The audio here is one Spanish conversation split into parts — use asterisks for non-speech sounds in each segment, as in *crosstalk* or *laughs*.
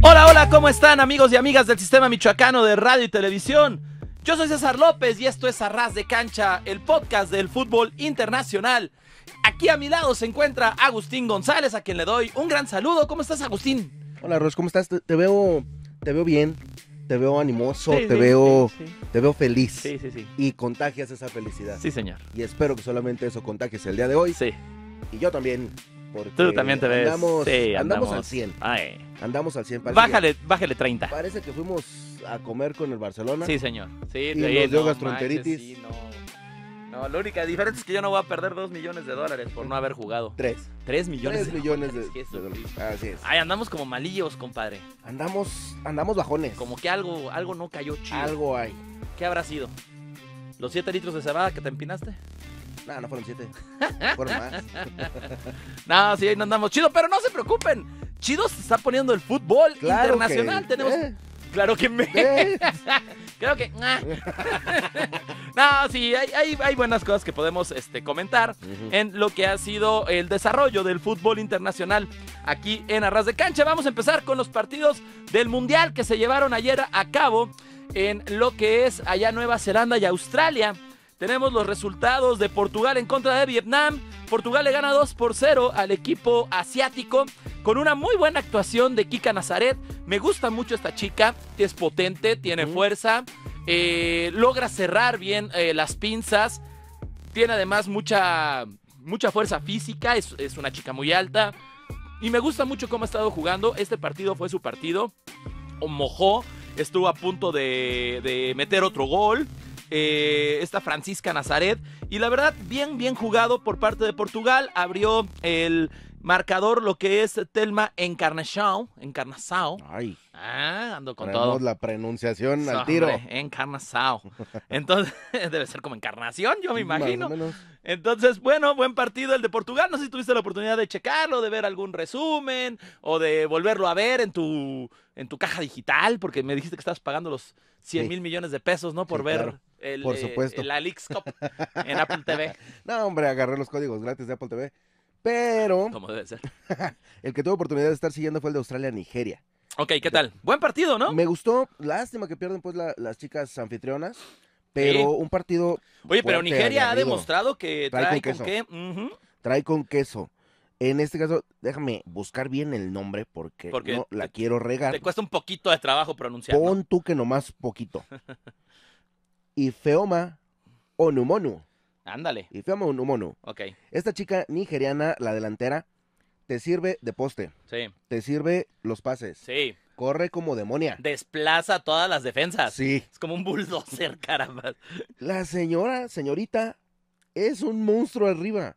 Hola, hola, ¿cómo están amigos y amigas del Sistema Michoacano de Radio y Televisión? Yo soy César López y esto es Arras de Cancha, el podcast del fútbol internacional. Aquí a mi lado se encuentra Agustín González, a quien le doy un gran saludo. ¿Cómo estás, Agustín? Hola, Ros, ¿cómo estás? Te, veo, te veo bien, te veo animoso, te veo, te veo feliz. Sí, sí, sí. Y contagias esa felicidad. Sí, señor. Y espero que solamente eso contagies el día de hoy. Sí. Y yo también. Tú también te ves. Andamos, sí, andamos. al 100. Andamos al 100. Parece bájale, bájale 30. Parece que fuimos a comer con el Barcelona. Sí, señor. Sí, y no, no. no. la única diferencia es que yo no voy a perder 2 millones de dólares por no haber jugado. 3. 3 millones, 3 de millones de, de dólares. Así es. Ay, andamos como malillos, compadre. Andamos andamos bajones. Como que algo algo no cayó chido. Algo hay. ¿Qué habrá sido? ¿Los 7 litros de cebada que te empinaste? No, no fueron siete. fueron más. *laughs* no, sí, ahí no andamos chido, pero no se preocupen. Chido se está poniendo el fútbol internacional. Tenemos. Eh. Claro que me. *laughs* Creo que. Ah. *laughs* no, sí, hay, buenas cosas que podemos este, comentar en lo que ha sido el desarrollo del fútbol internacional aquí en Arras de Cancha. Vamos a empezar con los partidos del Mundial que se llevaron ayer a cabo en lo que es allá Nueva Zelanda y Australia tenemos los resultados de Portugal en contra de Vietnam. Portugal le gana 2 por 0 al equipo asiático con una muy buena actuación de Kika Nazaret. Me gusta mucho esta chica, es potente, tiene fuerza, eh, logra cerrar bien eh, las pinzas, tiene además mucha, mucha fuerza física, es, una chica muy alta. Y me gusta mucho cómo ha estado jugando. Este partido fue su partido. Mojó, estuvo a punto de, de meter otro gol. Eh, esta Francisca Nazaret. Y la verdad, bien, bien jugado por parte de Portugal. Abrió el marcador lo que es Telma Encarnação. Encarnazao Ay. Ah, ando con todo. la pronunciación al tiro. Encarnação. *laughs* Entonces, *laughs* debe ser como encarnación, yo me imagino. Entonces, bueno, buen partido el de Portugal. No sé si tuviste la oportunidad de checarlo, de ver algún resumen o de volverlo a ver en tu, en tu caja digital, porque me dijiste que estabas pagando los 100 mil millones de pesos, ¿no? Por ver. Por eh, supuesto. la Cup en Apple TV. *laughs* No, hombre, agarré los códigos gratis de Apple TV. Pero. *laughs* Como debe ser. *laughs* el que tuve oportunidad de estar siguiendo fue el de Australia-Nigeria. Ok, ¿qué tal? Buen partido, ¿no? Me gustó. Lástima que pierden pues las chicas anfitrionas. Pero un partido. Oye, pero Nigeria ha demostrado que trae, con, queso. Qué. Trae con queso. En este caso, déjame buscar bien el nombre porque, no la quiero regar. Te cuesta un poquito de trabajo pronunciar. Pon tú que nomás poquito. Ifeoma Onumonu. Ándale. Ifeoma Onumonu. Ok. Esta chica nigeriana, la delantera, te sirve de poste. Sí. Te sirve los pases. Sí. Corre como demonia. Desplaza todas las defensas. Sí. Es como un bulldozer, *laughs* caramba. La señora, señorita, es un monstruo arriba.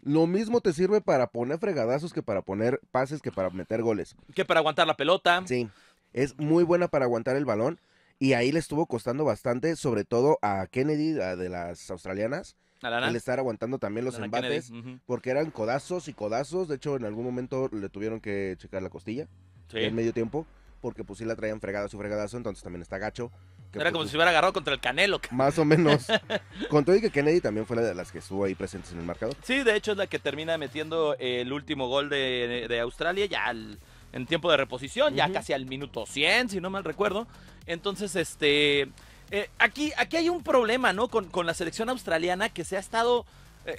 Lo mismo te sirve para poner fregadazos que para poner pases, que para meter goles. Que para aguantar la pelota. Sí. Es muy buena para aguantar el balón. Y ahí le estuvo costando bastante, sobre todo a Kennedy, de las australianas, al estar aguantando también los embates, porque eran codazos y codazos. De hecho, en algún momento le tuvieron que checar la costilla en medio tiempo, porque pues sí la traían fregada su fregadazo, entonces también está gacho. Era pues, como pues si hubiera agarrado contra el Canelo. Más o menos. *laughs* Con todo y que Kennedy también fue la de las que estuvo ahí presentes en el marcador. Sí, de hecho es la que termina metiendo el último gol de, de Australia. Ya al en tiempo de reposición, ya casi al minuto 100, si no mal recuerdo. Entonces, este, eh, aquí, aquí hay un problema, ¿no? Con, la selección australiana que se ha estado... Eh,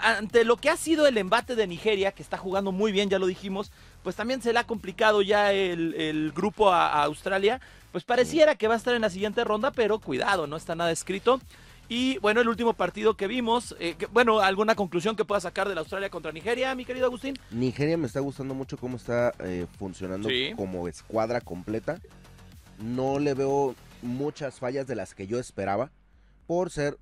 ante lo que ha sido el embate de Nigeria, que está jugando muy bien, ya lo dijimos, pues también se le ha complicado ya el, grupo a, Australia. Pues pareciera que va a estar en la siguiente ronda, pero cuidado, no está nada escrito. Y bueno, el último partido que vimos, eh, bueno, ¿alguna conclusión que pueda sacar de la Australia contra Nigeria, mi querido Agustín? Nigeria me está gustando mucho cómo está eh, funcionando como escuadra completa. No le veo muchas fallas de las que yo esperaba, por ser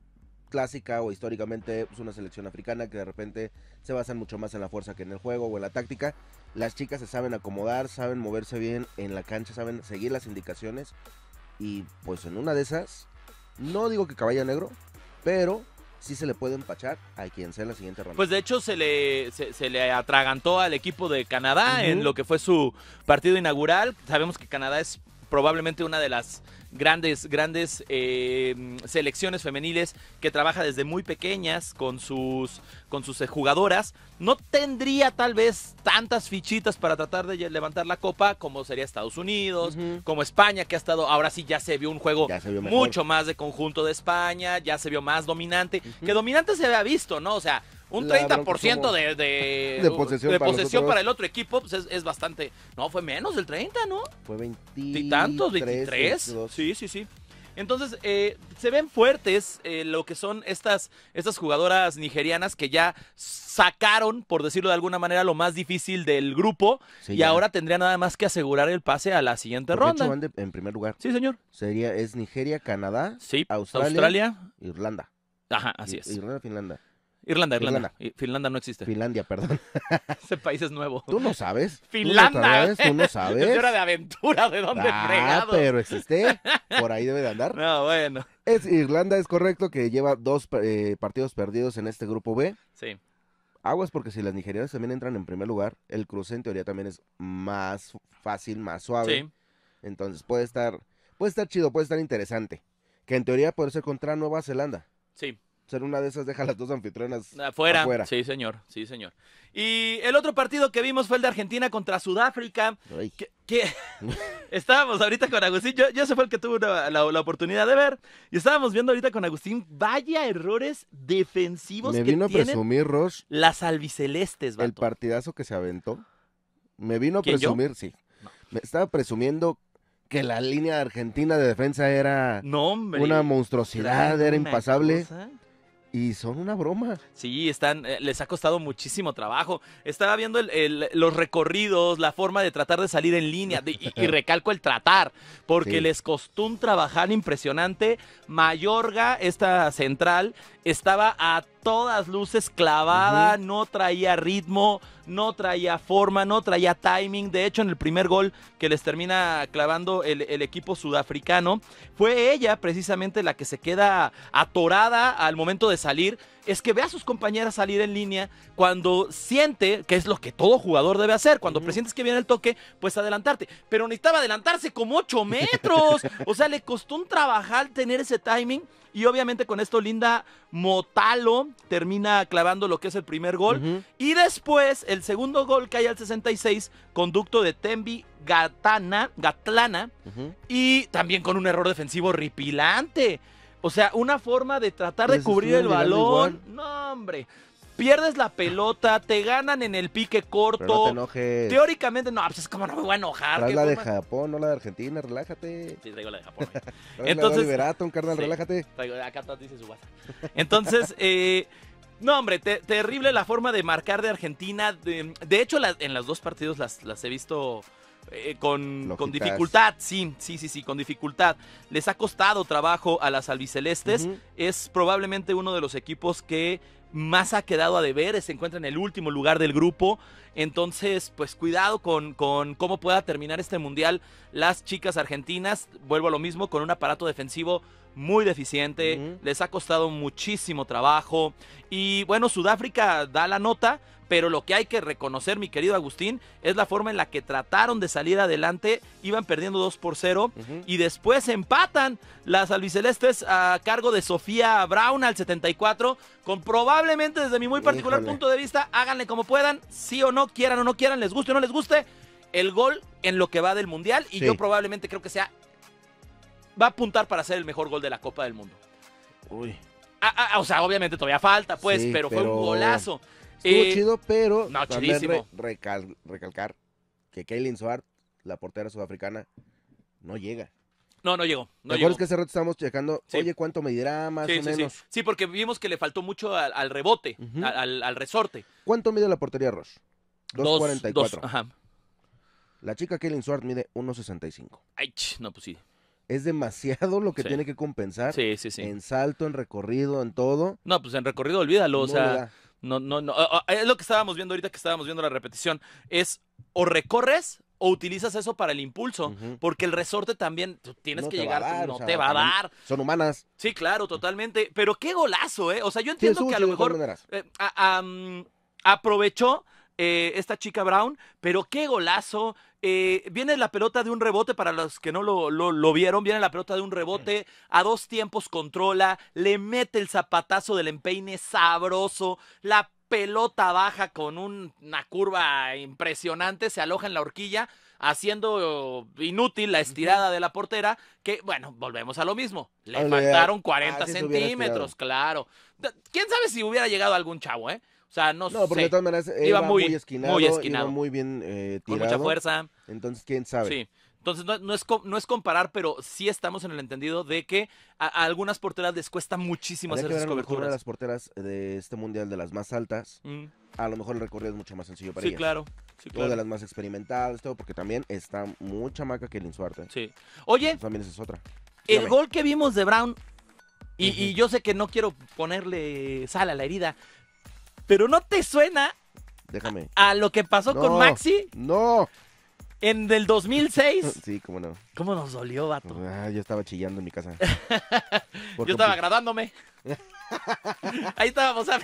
clásica o históricamente es pues, una selección africana que de repente se basan mucho más en la fuerza que en el juego o en la táctica. Las chicas se saben acomodar, saben moverse bien en la cancha, saben seguir las indicaciones y pues en una de esas no digo que caballo negro, pero sí se le puede empachar a quien sea en la siguiente ronda. Pues de hecho se le, se, le atragantó al equipo de Canadá en lo que fue su partido inaugural. Sabemos que Canadá es probablemente una de las grandes, grandes eh, selecciones femeniles que trabaja desde muy pequeñas con sus, con sus eh, jugadoras. No tendría tal vez tantas fichitas para tratar de levantar la copa como sería Estados Unidos, como España, que ha estado, ahora sí ya se vio un juego mucho más de conjunto de España, ya se vio más dominante, que dominante se había visto, ¿no? O sea, un 30% de, de, *laughs* de, posesión, para, el otro equipo pues, es, bastante. No, fue menos del 30, ¿no? Fue 20. Y tantos, 23. Sí, sí, sí. Entonces, eh, se ven fuertes eh, lo que son estas, estas jugadoras nigerianas que ya sacaron, por decirlo de alguna manera, lo más difícil del grupo y ahora tendría nada más que asegurar el pase a la siguiente ronda. en primer lugar. Sí, señor. Sería, es Nigeria, Canadá, Australia, Australia, Irlanda. Ajá, así es. Irlanda, Finlandia. Irlanda, Irlanda. Finlandia no existe. Finlandia, perdón. *laughs* Ese país es nuevo. Tú no sabes. Finlandia. Tú no sabes. *laughs* era de aventura, ¿de dónde ah, pero existe. Por ahí debe de andar. No, bueno. Es Irlanda es correcto que lleva dos eh, partidos perdidos en este grupo B. Sí. Aguas porque si las nigerianas también entran en primer lugar, el cruce en teoría también es más fácil, más suave. Sí. Entonces puede estar, puede estar chido, puede estar interesante. Que en teoría puede ser contra Nueva Zelanda. Sí ser una de esas deja las dos anfitrionas afuera. Sí, señor, sí, señor. Y el otro partido que vimos fue el de Argentina contra Sudáfrica. Que, *laughs* estábamos ahorita con Agustín, yo, yo, ese fue el que tuve la, oportunidad de ver. Y estábamos viendo ahorita con Agustín, vaya errores defensivos. Me vino a presumir, Ross. Las albicelestes, El partidazo que se aventó. Me vino a presumir, sí. Me estaba presumiendo que la línea argentina de defensa era una monstruosidad, era, impasable y son una broma. Sí, están, eh, les ha costado muchísimo trabajo. Estaba viendo los recorridos, la forma de tratar de salir en línea, y, *laughs* recalco el tratar, porque les costó un trabajar impresionante. Mayorga, esta central, estaba a todas luces clavada, no traía ritmo, no traía forma, no traía timing. De hecho, en el primer gol que les termina clavando el, equipo sudafricano, fue ella precisamente la que se queda atorada al momento de salir. Es que ve a sus compañeras salir en línea cuando siente que es lo que todo jugador debe hacer. Cuando presientes que viene el toque, pues adelantarte. Pero necesitaba adelantarse como 8 metros. *laughs* o sea, le costó un trabajar tener ese timing. Y obviamente con esto Linda Motalo termina clavando lo que es el primer gol. Y después, el segundo gol que hay al 66, conducto de Tembi Gatana, Gatlana. Y también con un error defensivo ripilante O sea, una forma de tratar de cubrir el balón. No, hombre pierdes la pelota, te ganan en el pique corto. te enojes. Teóricamente, no, pues es como no me voy a enojar. la de Japón, no la de Argentina, relájate. Sí, traigo la de Japón. *laughs* Entonces, un carnal, relájate. acá dice su Entonces, *laughs* eh, no, hombre, terrible la forma de marcar de Argentina. De, hecho, en las dos partidos las, las he visto eh, con, con, dificultad. Sí, sí, sí, sí, con dificultad. Les ha costado trabajo a las albicelestes. Es probablemente uno de los equipos que más ha quedado a deber, se encuentra en el último lugar del grupo. Entonces, pues cuidado con, cómo pueda terminar este mundial las chicas argentinas. Vuelvo a lo mismo, con un aparato defensivo muy deficiente, les ha costado muchísimo trabajo. Y bueno, Sudáfrica da la nota, pero lo que hay que reconocer, mi querido Agustín, es la forma en la que trataron de salir adelante, iban perdiendo 2 por 0 y después empatan las albicelestes a cargo de Sofía Brown al 74, con probablemente desde mi muy particular punto de vista, háganle como puedan, sí o no, quieran o no quieran, les guste o no les guste, el gol en lo que va del Mundial y yo probablemente creo que sea, va a apuntar para ser el mejor gol de la Copa del Mundo. Uy. Ah, ah, o sea, obviamente todavía falta, pues, pero fue un golazo. Estuvo chido, pero también recalcar que Kaylin Swart, la portera sudafricana, no llega. No, no llegó. No que hace rato estábamos checando, oye, cuánto medirá más o menos? Sí. porque vimos que le faltó mucho al, rebote, al, resorte. ¿Cuánto mide la portería Roche? 2.44. La chica Kaylin Swart mide 1.65. Ay, no, pues sí. Es demasiado lo que tiene que compensar. Sí, sí, sí. En salto, en recorrido, en todo. No, pues en recorrido olvídalo. o sea, no, no, no. Ah, ah, es lo que estábamos viendo ahorita que estábamos viendo la repetición. Es o recorres o utilizas eso para el impulso, porque el resorte también tienes que llegar, no te va a dar. Son humanas. Sí, claro, totalmente. Pero qué golazo, ¿eh? O sea, yo entiendo que a lo mejor eh, aprovechó eh, esta chica Brown, pero qué golazo. Eh, viene la pelota de un rebote, para los que no lo, vieron, viene la pelota de un rebote, a dos tiempos controla, le mete el zapatazo del empeine sabroso, la pelota baja con una curva impresionante, se aloja en la horquilla, haciendo inútil la estirada de la portera, que bueno, volvemos a lo mismo, le faltaron 40 centímetros, claro. ¿Quién sabe si hubiera llegado algún chavo, eh? O sea, no, no porque de todas maneras iba, muy, esquinado, muy muy bien tirado. Eh, Con mucha fuerza. Entonces, quién sabe. Sí. Entonces, no, es, comparar, pero sí estamos en el entendido de que a, algunas porteras les cuesta muchísimo hacer que sus coberturas. Una de las porteras de este mundial de las más altas, mm. a lo mejor el recorrido es mucho más sencillo para sí, Claro, sí, claro. O de las más experimentadas, todo, porque también está mucha maca que el Suarte. Sí. Oye. También es otra. El gol que vimos de Brown, y, y yo sé que no quiero ponerle sal a la herida, pero ¿no te suena Déjame. a, lo que pasó con Maxi? No. En del 2006. *laughs* Sí, cómo no. ¿Cómo nos dolió, vato? Ah, yo estaba chillando en mi casa. *laughs* yo estaba pues- graduándome. *laughs* Ahí estábamos a,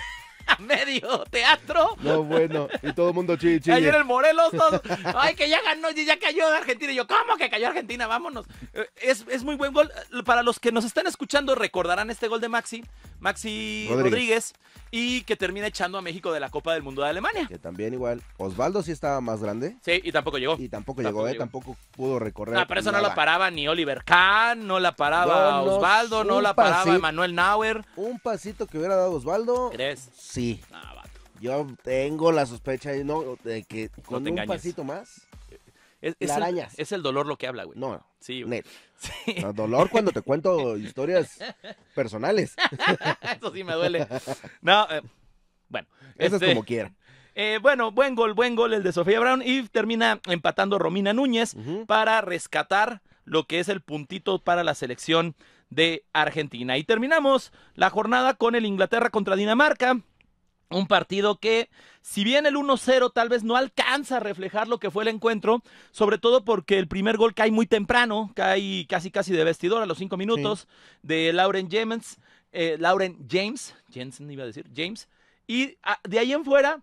medio teatro. No, bueno. Y todo el mundo chille, Ayer el Morelos, todos. Ay, que ya ganó, ya cayó Argentina. Y yo, ¿cómo que cayó Argentina? Vámonos. Eh, es, es muy buen gol. Para los que nos están escuchando, recordarán este gol de Maxi. Maxi Rodríguez. y que termina echando a México de la Copa del Mundo de Alemania. Que también igual. Osvaldo sí estaba más grande. Sí, y tampoco llegó. Y tampoco, llegó, eh, tampoco pudo recorrer. Ah, pero eso no la paraba ni Oliver Kahn, no la paraba Osvaldo, no la paraba Manuel Nauer. Un pasito que hubiera dado Osvaldo. ¿Crees? Sí. Ah, Yo tengo la sospecha de, no, de que con un pasito más es, es, el, dolor lo que habla, güey. No. Sí, güey. *laughs* dolor cuando te cuento historias personales. *laughs* Eso sí me duele. No, eh, bueno. Eso es este, como quiera. Eh, bueno, buen gol, buen gol el de Sofía Brown. Y termina empatando Romina Núñez para rescatar lo que es el puntito para la selección de Argentina. Y terminamos la jornada con el Inglaterra contra Dinamarca. Un partido que, si bien el 1-0 tal vez no alcanza a reflejar lo que fue el encuentro, sobre todo porque el primer gol cae muy temprano, cae casi casi de vestidor a los cinco minutos de Lauren James, eh, Lauren James, Jensen iba a decir, James, y ah, de ahí en fuera,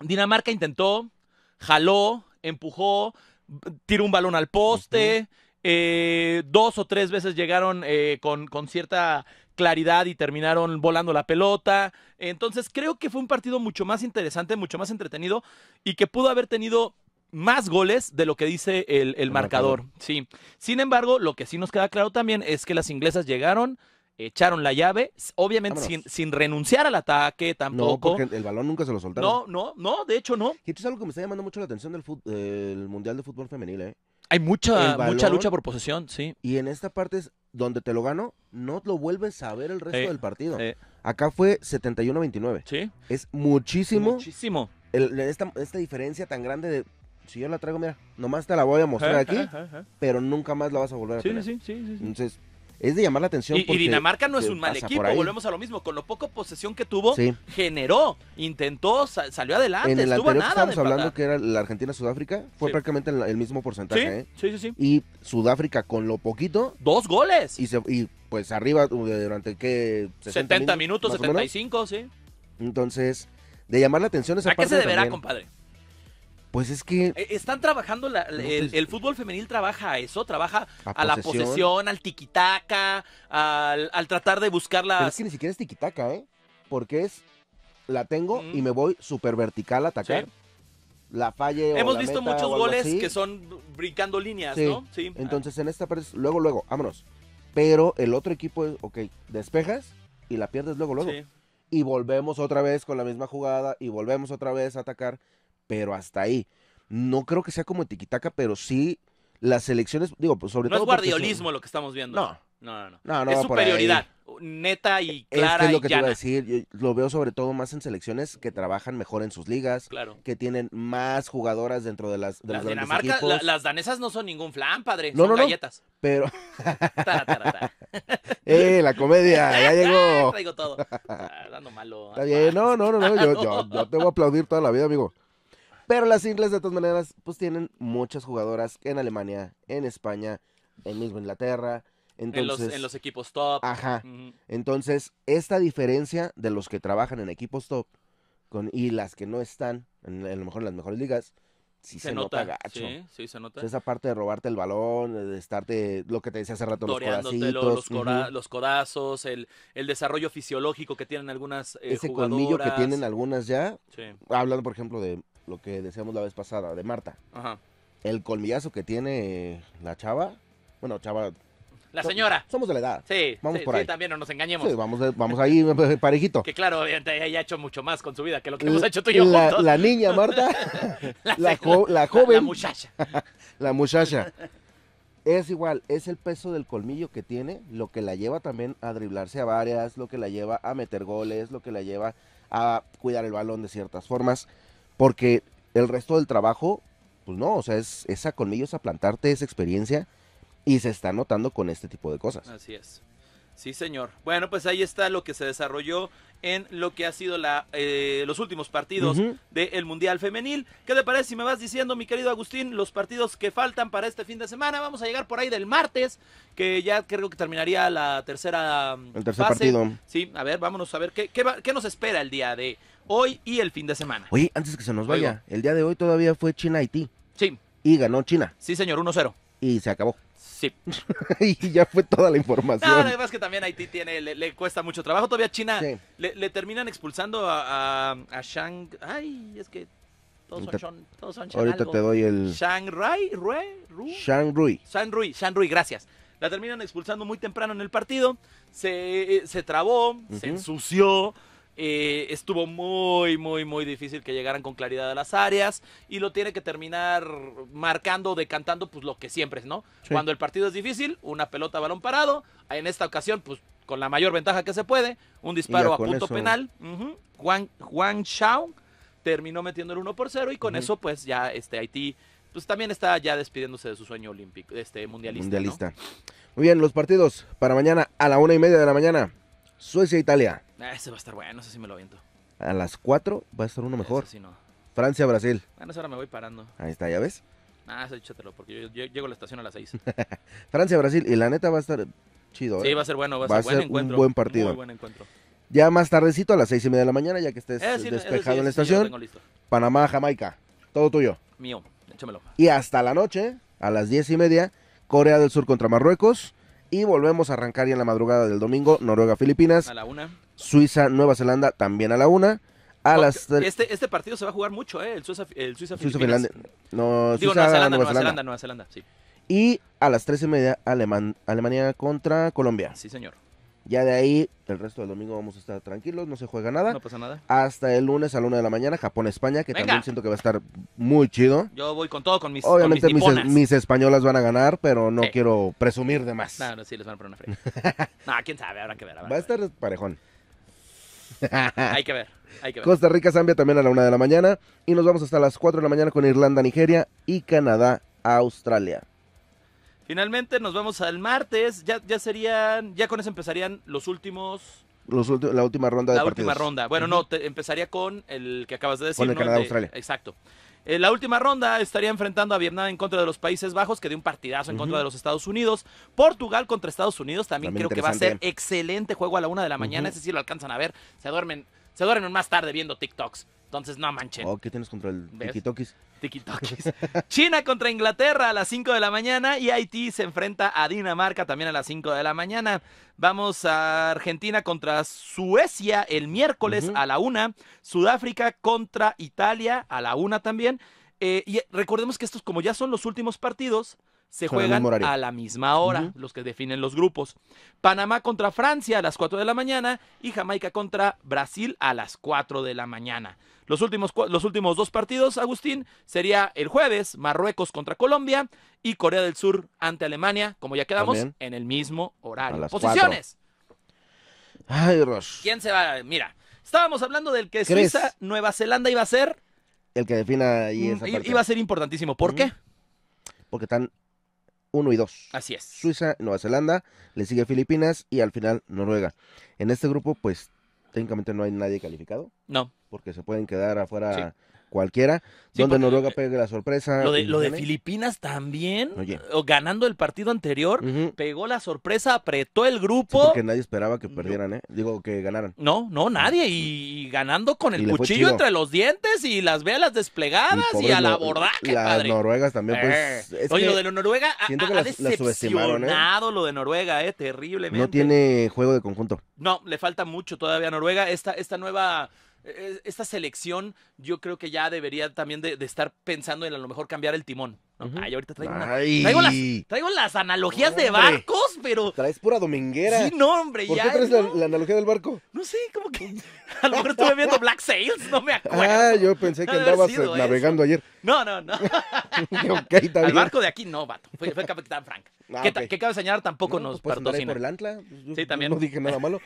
Dinamarca intentó, jaló, empujó, tiró un balón al poste, eh, dos o tres veces llegaron eh, con cierta claridad y terminaron volando la pelota. Entonces creo que fue un partido mucho más interesante, mucho más entretenido y que pudo haber tenido más goles de lo que dice el, marcador. Sí. Sin embargo, lo que sí nos queda claro también es que las inglesas llegaron, echaron la llave, obviamente sin, renunciar al ataque tampoco. porque el balón nunca se lo soltaron. No, no, no, de hecho no. Y esto es algo que me está llamando mucho la atención del Mundial de Fútbol Femenil, ¿eh? Hay mucha, mucha lucha por posesión, sí. Y en esta parte es donde te lo gano, no lo vuelves a ver el resto del partido. Acá fue 71-29. Sí. Es muchísimo. Muchísimo. esta, esta, diferencia tan grande de. Si yo la traigo, mira, nomás te la voy a mostrar aquí, pero nunca más la vas a volver a ver Sí, sí, sí, sí. Entonces, es de llamar la atención. Y, Dinamarca no es un mal equipo, volvemos a lo mismo, con lo poco posesión que tuvo, generó, intentó, salió adelante. En el nada hablando que era la Argentina-Sudáfrica, fue prácticamente el, mismo porcentaje. ¿eh? sí, sí, Y Sudáfrica con lo poquito. Dos goles. Y, pues arriba uh, durante qué... 70, minutos, 75, sí. Entonces, de llamar la atención esa ¿A parte qué se deberá, compadre? Pues es que... Eh, están trabajando, pues, el, fútbol femenil trabaja a eso, trabaja a, la posesión, al tiquitaca, al, tratar de buscar la... es que ni siquiera es tiquitaca, ¿eh? Porque es, la tengo mm. y me voy súper vertical a atacar. La falle Hemos visto muchos goles que son brincando líneas, ¿no? Sí. Entonces en esta parte, luego, luego, vámonos. Pero el otro equipo es, ok, despejas y la pierdes luego, luego. Y volvemos otra vez con la misma jugada y volvemos otra vez a atacar pero hasta ahí. No creo que sea como tiquitaca, pero sí las selecciones, digo, pues sobre todo. No es guardiolismo lo que estamos viendo. No. No, no, no. es superioridad. Neta y clara. Es, es lo que te iba a decir. lo veo sobre todo más en selecciones que trabajan mejor en sus ligas. Claro. Que tienen más jugadoras dentro de las. las las danesas no son ningún flan, padre. No, son no, galletas. pero. *laughs* *laughs* ¡Eh, la comedia! ¡Ya llegó! *laughs* Traigo todo. Ah, dando malo. Está bien. No, no, no. no. yo, yo te voy a aplaudir toda la vida, amigo. Pero las ingles, de todas maneras, pues tienen muchas jugadoras en Alemania, en España, en mismo Inglaterra. en, los, en los equipos top. Ajá. Entonces, esta diferencia de los que trabajan en equipos top con, y las que no están, en, a lo mejor en las mejores ligas, sí se, se nota, Sí, sí se nota. Esa parte de robarte el balón, de estarte, lo que te decía hace rato, los codacitos. Los, los codazos, el, desarrollo fisiológico que tienen algunas eh, Ese colmillo que tienen algunas ya. Sí. Hablando, por ejemplo, de lo que decíamos la vez pasada, de Marta. El colmillazo que tiene la chava. Bueno, chava. La señora. Somos de la edad. Sí, vamos sí, por también no nos engañemos. Sí, vamos, ahí *laughs* parejito. Que claro, ella ha hecho mucho más con su vida que lo que hemos hecho tú y yo la, La niña Marta, *laughs* la, la joven. La muchacha. *laughs* la muchacha. Es igual, es el peso del colmillo que tiene, lo que la lleva también a driblarse a varias, lo que la lleva a meter goles, lo que la lleva a cuidar el balón de ciertas formas. Porque el resto del trabajo, pues no, o sea, es, esa con ellos a plantarte esa experiencia y se está notando con este tipo de cosas. Así es. Sí, señor. Bueno, pues ahí está lo que se desarrolló en lo que ha sido la, eh, los últimos partidos del Mundial Femenil. ¿Qué te parece si me vas diciendo, mi querido Agustín, los partidos que faltan para este fin de semana? Vamos a llegar por ahí del martes, que ya creo que terminaría la tercera mm, El tercer partido. Sí, a ver, vámonos a ver qué, qué nos espera el día de hoy y el fin de semana. Oye, antes que se nos vaya, el día de hoy todavía fue China-Haití. Sí. Y ganó China. Sí, señor, 1-0. Y se acabó. Sí. *laughs* y ya fue toda la información. No, además que también Haití tiene, le, cuesta mucho trabajo. Todavía China le, terminan expulsando a, Shang. Ay, es que todos son, todos Ahorita te doy el. Shang Rui, Rui. Rui Shang Rui gracias. La terminan expulsando muy temprano en el partido. Se, eh, trabó, se ensució, eh, estuvo muy, muy, muy difícil que llegaran con claridad a las áreas y lo tiene que terminar marcando, decantando, pues lo que siempre es, ¿no? Cuando el partido es difícil, una pelota balón parado, en esta ocasión, pues con la mayor ventaja que se puede, un disparo a punto penal, Juan, Juan terminó metiendo el 1 por 0 y con eso, pues ya este Haití pues también está ya despidiéndose de su sueño olímpico, este mundialista. Mundialista. Muy bien, los partidos para mañana a la una y media de la mañana. Suecia, e Italia. Ah, ese va a estar bueno, sé si me lo aviento. A las 4 va a estar uno mejor. sí no. Francia, Brasil. Bueno, ahora me voy parando. Ahí está, ¿ya ves? Ah, échatelo, porque yo, llego a la estación a las 6. *laughs* Francia, Brasil, y la neta va a estar chido. ¿eh? Sí, va a ser bueno, va a ser, va a ser un buen partido. Muy buen encuentro. Ya más tardecito, a las 6 y media de la mañana, ya que estés eh, eh, despejado en la estación. Panamá, Jamaica, todo tuyo. Mío, échamelo. Y hasta la noche, a las 10 y media, Corea del Sur contra Marruecos, y volvemos a arrancar ya en la madrugada del domingo, Noruega-Filipinas. A la una. Suiza-Nueva Zelanda también a la una. este, este partido se va a jugar mucho, ¿eh? El Suiza-Filipinas. Suiza, Digo, Nueva Zelanda, Nueva, Zelanda. Nueva Zelanda, sí. Y a las tres y media, Alemania contra Colombia. Sí, señor. Ya de ahí, el resto del domingo vamos a estar tranquilos, no se juega nada. No pasa nada. Hasta el lunes a la una de la mañana, Japón-España, que también siento que va a estar muy chido. Yo voy con todo, con mis Obviamente mis, españolas van a ganar, pero no quiero presumir de más. No, no, sí, les van a poner una fría. *laughs* no, quién sabe, habrá que ver. va a estar parejón. hay que ver, hay que ver. Costa Rica, Zambia también a la una de la mañana. Y nos vamos hasta las cuatro de la mañana con Irlanda, Nigeria y Canadá, Australia. Finalmente nos vamos al martes. Ya, ya serían, ya con eso empezarían los últimos. la última ronda de La última ronda. Bueno, no, empezaría con el que acabas de decir. Con el Canadá, Australia. Exacto. Eh, la última ronda estaría enfrentando a Vietnam en contra de los Países Bajos, que dio un partidazo en contra de los Estados Unidos. Portugal contra Estados Unidos también, creo que va a ser excelente juego a la una de la mañana. Ese sí lo alcanzan a ver. Se duermen se duermen más tarde viendo TikToks. Entonces, no manchen. Oh, ¿Qué tienes contra el TikTokis? TikTokis. *laughs* China contra Inglaterra a las 5 de la mañana y Haití se enfrenta a Dinamarca también a las 5 de la mañana. Vamos a Argentina contra Suecia el miércoles a la 1. Sudáfrica contra Italia a la 1 también. Eh, y recordemos que estos, como ya son los últimos partidos, se juegan a la misma hora, los que definen los grupos. Panamá contra Francia a las 4 de la mañana y Jamaica contra Brasil a las 4 de la mañana. Los últimos, los últimos dos partidos, Agustín, sería el jueves Marruecos contra Colombia y Corea del Sur ante Alemania, como ya quedamos, en el mismo horario. Posiciones. Ay, ¿Quién se va? Mira, estábamos hablando del que Suiza, Nueva Zelanda iba a ser... El que defina ahí mm, Iba a ser importantísimo. ¿Por qué? Porque están 1 y 2. Así es. Suiza, Nueva Zelanda, le sigue Filipinas y al final Noruega. En este grupo, pues técnicamente no hay nadie calificado. No. Porque se pueden quedar afuera cualquiera, donde Noruega eh, pegue la sorpresa. Lo de, Filipinas también, ganando el partido anterior, pegó la sorpresa, apretó el grupo. que nadie esperaba que perdieran, ¿eh? Digo, que ganaran. No, no, nadie. Y, ganando con el cuchillo entre los dientes y las velas desplegadas y, a la bordaca, Las padre. noruegas también, pues. Eh. Oye, lo de Noruega ha, decepcionado lo de Noruega, ¿eh? Terriblemente. No tiene juego de conjunto. No, le falta mucho todavía a Noruega. Esta, esta nueva e-, esta selección yo creo que ya debería también de, estar pensando en a lo mejor cambiar el timón. ¿no? Ay, ahorita traigo, traigo, las, analogías de barcos, pero... Traes pura dominguera. Sí, no, hombre. ¿Por ya, qué traes la, analogía del barco? No sé, como que *laughs* a lo mejor estuve viendo Black Sails, no me ah, acuerdo. Ah, yo pensé que andabas eh, navegando ayer. No, no, no. *laughs* okay, Al barco de aquí no, vato. Fue, fue Capitán Frank. Ah, ¿Qué cabe señalar tampoco nos pues, patrocina. por el Antla. sí, también. No dije nada malo.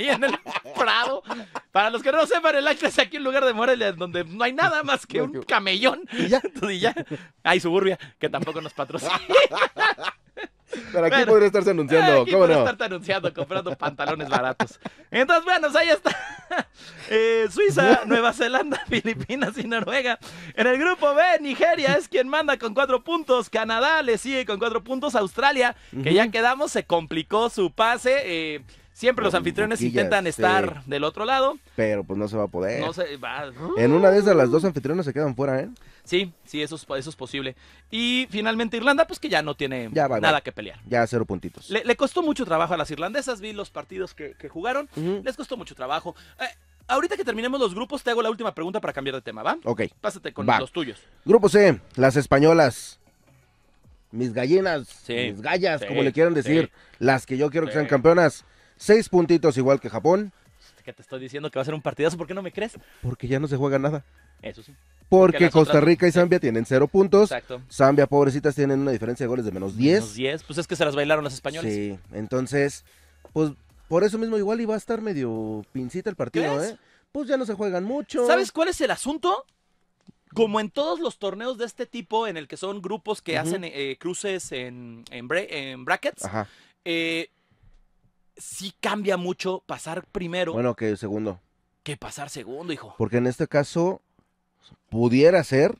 y *laughs* en el Prado. Para los que no lo sepan, el Antla es aquí un lugar de Morelia donde no hay nada más que un camellón. Y ya. *laughs* y ya. Hay Suburbia, que tampoco nos patrocina. Pero aquí podría estarse anunciando, ¿cómo no? estarse anunciando, comprando pantalones baratos. Entonces, bueno, pues, ahí está. *laughs* Eh, Suiza, *laughs* Nueva Zelanda, *laughs* Filipinas y Noruega. En el grupo B, Nigeria es quien manda con cuatro puntos. Canadá le sigue con cuatro puntos. Australia, que ya quedamos, se complicó su pase. Eh, Siempre los anfitriones intentan estar del otro lado. Pero pues no se va a poder. En una de esas las dos anfitriones se quedan fuera, ¿eh? Sí, sí, eso es, es posible. Y finalmente Irlanda, pues que ya no tiene nada que pelear. Ya cero puntitos. Le, costó mucho trabajo a las irlandesas, vi los partidos que, jugaron, les costó mucho trabajo. Eh, ahorita que terminemos los grupos, te hago la última pregunta para cambiar de tema, ¿va? Ok. Pásate con los tuyos. Grupo C, las españolas mis gallinas, mis gallas, como le quieran decir, las que yo quiero que sean campeonas, Seis puntitos igual que Japón. Este, que te estoy diciendo que va a ser un partidazo, ¿por qué no me crees? Porque ya no se juega nada. Eso sí. Porque, Costa Rica y Zambia tienen cero puntos. Exacto. Zambia, pobrecitas, tienen una diferencia de goles de menos 10. Menos 10, pues es que se las bailaron los españoles. Sí, entonces, pues por eso mismo igual iba a estar medio pincita el partido, ¿eh? Pues ya no se juegan mucho. ¿Sabes cuál es el asunto? Como en todos los torneos de este tipo, en el que son grupos que hacen eh, eh, cruces en, brackets, Ajá. Eh, sí cambia mucho pasar primero. Bueno, que segundo. Que pasar segundo, hijo. Porque en este caso, pudiera ser,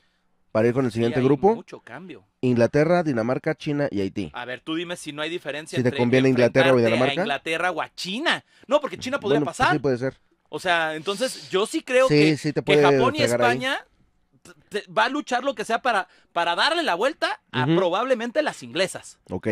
para ir con el siguiente grupo, mucho cambio. Inglaterra, Dinamarca, China y Haití. A ver, tú dime si no hay diferencia. Si te conviene Inglaterra o Dinamarca. A Inglaterra o China. No, porque China podría pasar. Sí, puede ser. O sea, entonces yo sí creo que, Japón y España va a luchar lo que sea para, para darle la vuelta a probablemente las inglesas. Ok.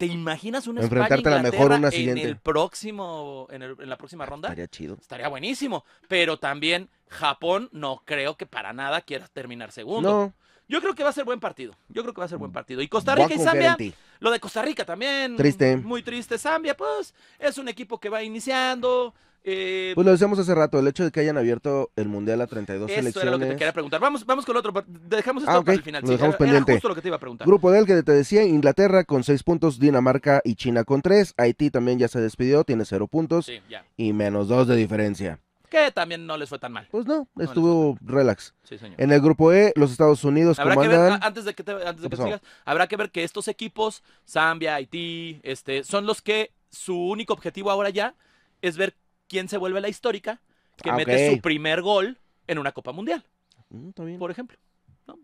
¿Te imaginas un España, la mejor en el próximo en, la próxima ronda? Estaría chido. Estaría buenísimo, pero también Japón no creo que para nada quiera terminar segundo. No. Yo creo que va a ser buen partido. Yo creo que va a ser buen mm. partido. Y Costa Rica y Zambia, lo de Costa Rica también. Triste. Muy triste. Zambia, pues, es un equipo que va iniciando, eh, pues lo decíamos hace rato, el hecho de que hayan abierto el mundial a 32 elecciones. selecciones. Eso era lo que te quería preguntar. Vamos, vamos con otro. Dejamos esto ah, para el final. dejamos pendiente. justo lo que te iba a preguntar. Grupo del que te decía: Inglaterra con 6 puntos, Dinamarca y China con 3. Haití también ya se despidió, tiene 0 puntos y menos 2 de diferencia. Que también no les fue tan mal. Pues no, estuvo relax. En el grupo E, los Estados Unidos habrá comandan... Que ver, antes de que, te, antes de que sigas, habrá que ver que estos equipos, Zambia, Haití, este, son los que su único objetivo ahora ya es ver quién se vuelve la histórica que ah, mete su primer gol en una Copa Mundial. Mm, por ejemplo. No,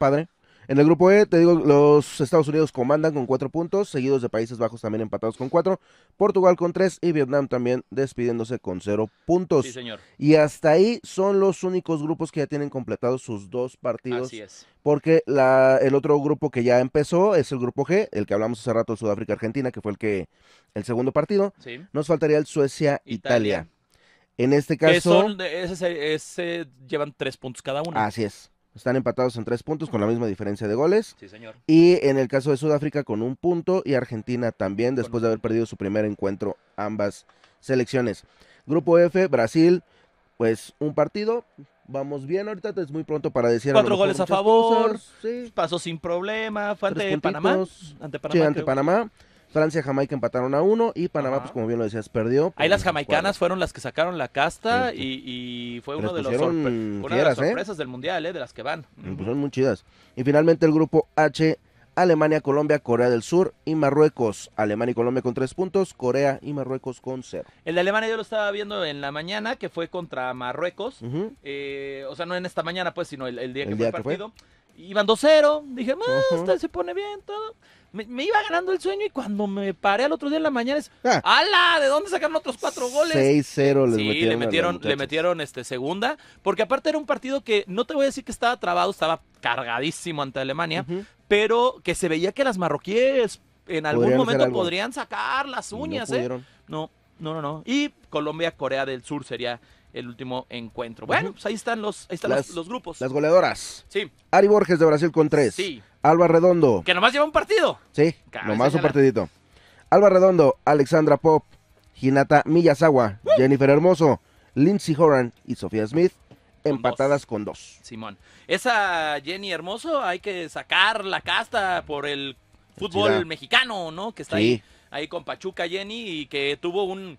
padre. En el grupo E, te digo, los Estados Unidos comandan con cuatro puntos, seguidos de Países Bajos también empatados con cuatro, Portugal con tres y Vietnam también despidiéndose con cero puntos. Sí, señor. Y hasta ahí son los únicos grupos que ya tienen completados sus dos partidos. Así es. Porque la, el otro grupo que ya empezó es el grupo G, el que hablamos hace rato, Sudáfrica-Argentina, que fue el que el segundo partido. Sí. Nos faltaría el Suecia-Italia. En este caso. Son, ese, ese, llevan tres puntos cada uno. Así es. Están empatados en tres puntos con la misma diferencia de goles. Sí, señor. Y en el caso de Sudáfrica con un punto y Argentina también después de haber perdido su primer encuentro ambas selecciones. Grupo F, Brasil, pues un partido. Vamos bien, ahorita es muy pronto para decir. Cuatro goles a favor, pasó sin problema, fue ante Panamá. Ante Panamá. ante Panamá. Francia, Jamaica empataron a uno y Panamá, pues como bien lo decías, perdió. Ahí las jamaicanas fueron las que sacaron la casta este. y, fue uno una de las ¿eh? sorpresas del mundial, eh, de las que van. son muy chidas. Y finalmente el grupo H, Alemania, Colombia, Corea del Sur y Marruecos. Alemania y Colombia con tres puntos, Corea y Marruecos con cero. El de Alemania yo lo estaba viendo en la mañana, que fue contra Marruecos. Eh, o sea, no en esta mañana, pues, sino el, día que fue el partido. Iban 2-0, dije, uh se pone bien todo. Me, iba ganando el sueño y cuando me paré al otro día en la mañana es, ah. ¡ala! ¿De dónde sacaron otros cuatro goles? 6-0 les sí, metieron. le metieron, le metieron este, segunda, porque aparte era un partido que no te voy a decir que estaba trabado, estaba cargadísimo ante Alemania, pero que se veía que las marroquíes en algún momento podrían sacar las uñas, ¿eh? No, no, no, no. Y Colombia, Corea del Sur sería el último encuentro. Bueno, pues ahí están los, los, grupos. Las goleadoras. Sí. Ari Borges de Brasil con tres. Sí. Alba Redondo. Que nomás lleva un partido. Sí, nomás un partidito. Alba Redondo, Alexandra Pop, Hinata Miyazawa, Jennifer Hermoso, Lindsay Horan y Sofía Smith empatadas con dos. Simón. Esa Jenny Hermoso hay que sacar la casta por el fútbol mexicano, ¿no? Que está ahí, ahí con Pachuca Jenny y que tuvo un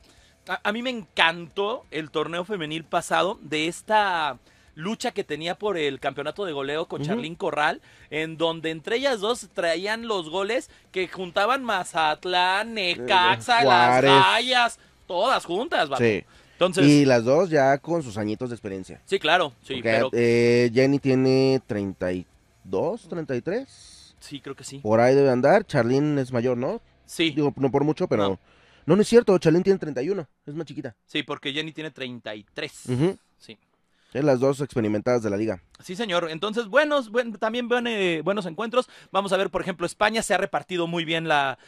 a, mí me encantó el torneo femenil pasado de esta lucha que tenía por el campeonato de goleo con Charlín Corral, en donde entre ellas dos traían los goles que juntaban Mazatlán, eh, Necaxa, eh, las todas juntas, ¿Vale? Sí. Entonces, y las dos ya con sus añitos de experiencia. Sí, claro, sí, pero... eh, Jenny tiene 32, 33. Sí, creo que sí. Por ahí debe andar. Charlín es mayor, ¿no? Sí. Digo, no por mucho, pero... No, no es cierto, Chalén tiene 31, es más chiquita. Sí, porque Jenny tiene 33. y Sí. Es las dos experimentadas de la liga. Sí, señor. Entonces, buenos, buen, también eh, buenos encuentros. Vamos a ver, por ejemplo, España se ha repartido muy bien la,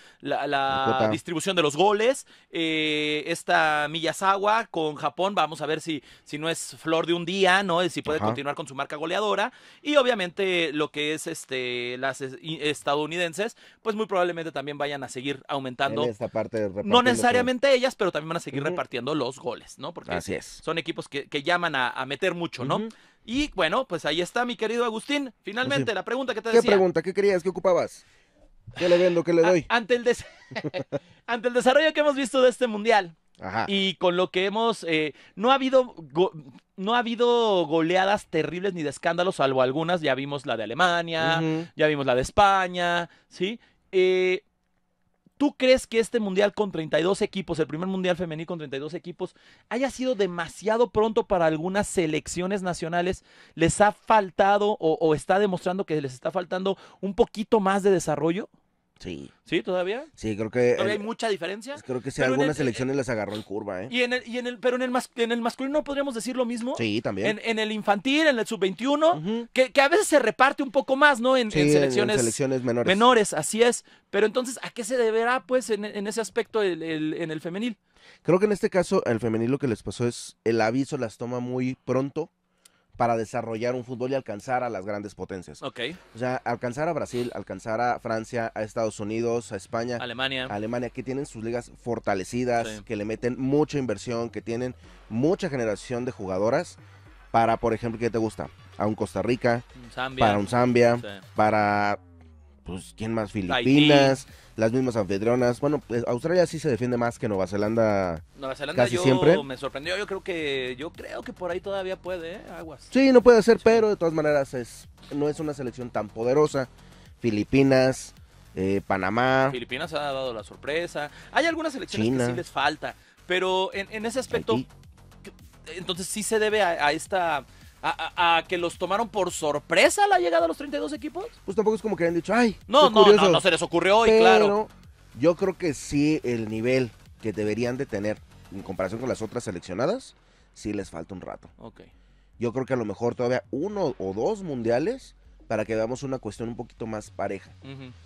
distribución de los goles. Eh, esta Miyazawa con Japón, vamos a ver si, si no es flor de un día, ¿no? Si puede continuar con su marca goleadora. Y obviamente lo que es este las estadounidenses, pues muy probablemente también vayan a seguir aumentando. esta parte no necesariamente ellas, pero también van a seguir repartiendo los goles, ¿no? Porque son equipos que, llaman a, meter mucho, ¿no? Y bueno, pues ahí está mi querido Agustín. Finalmente, la pregunta que te decía. ¿Qué pregunta? ¿Qué querías? ¿Qué ocupabas? ¿Qué le vendo? ¿Qué le doy? *laughs* Ante el, desarrollo que hemos visto de este mundial, Y con lo que hemos, eh, no ha habido no ha habido goleadas terribles ni de escándalos, salvo algunas. Ya vimos la de Alemania, ya vimos la de España, ¿sí? Eh, ¿Tú crees que este mundial con 32 equipos, el primer mundial femenil con 32 equipos, haya sido demasiado pronto para algunas selecciones nacionales? ¿Les ha faltado o, o está demostrando que les está faltando un poquito más de desarrollo? Sí. ¿Sí, todavía? Sí, creo que. ¿Todavía hay mucha diferencia? Creo que sí, algunas eh, selecciones las agarró en curva, ¿eh? Y en el, y en el, pero en el, en masculino podríamos decir lo mismo. Sí, también. En, el infantil, en el sub-21, que, a veces se reparte un poco más, ¿no? En, selecciones. menores. Menores, así es. Pero entonces, ¿a qué se deberá, pues, en, en ese aspecto el, en el femenil? Creo que en este caso, al femenil lo que les pasó es el aviso las toma muy pronto para desarrollar un fútbol y alcanzar a las grandes potencias. Ok. O sea, alcanzar a Brasil, alcanzar a Francia, a Estados Unidos, a España, Alemania. Alemania, que tienen sus ligas fortalecidas, que le meten mucha inversión, que tienen mucha generación de jugadoras para, por ejemplo, ¿qué te gusta? A un Costa Rica, para un Zambia, para, pues, ¿quién más? Filipinas las mismas anfitrionas. Bueno, pues Australia sí se defiende más que Nueva Zelanda. Nueva Zelanda casi siempre. me sorprendió, yo creo que yo creo que por ahí todavía puede, ¿eh? aguas. Sí, no puede ser, pero de todas maneras es no es una selección tan poderosa. Filipinas, eh, Panamá. Filipinas ha dado la sorpresa. Hay algunas selecciones que sí les falta, pero en, ese aspecto, entonces sí se debe a esta a, que los tomaron por sorpresa la llegada de los 32 equipos? Pues tampoco es como que hayan dicho, ay, no, no, no, no, se les ocurrió hoy, claro. Yo creo que sí, el nivel que deberían de tener en comparación con las otras seleccionadas, sí les falta un rato. Ok. Yo creo que a lo mejor todavía uno o dos mundiales para que veamos una cuestión un poquito más pareja.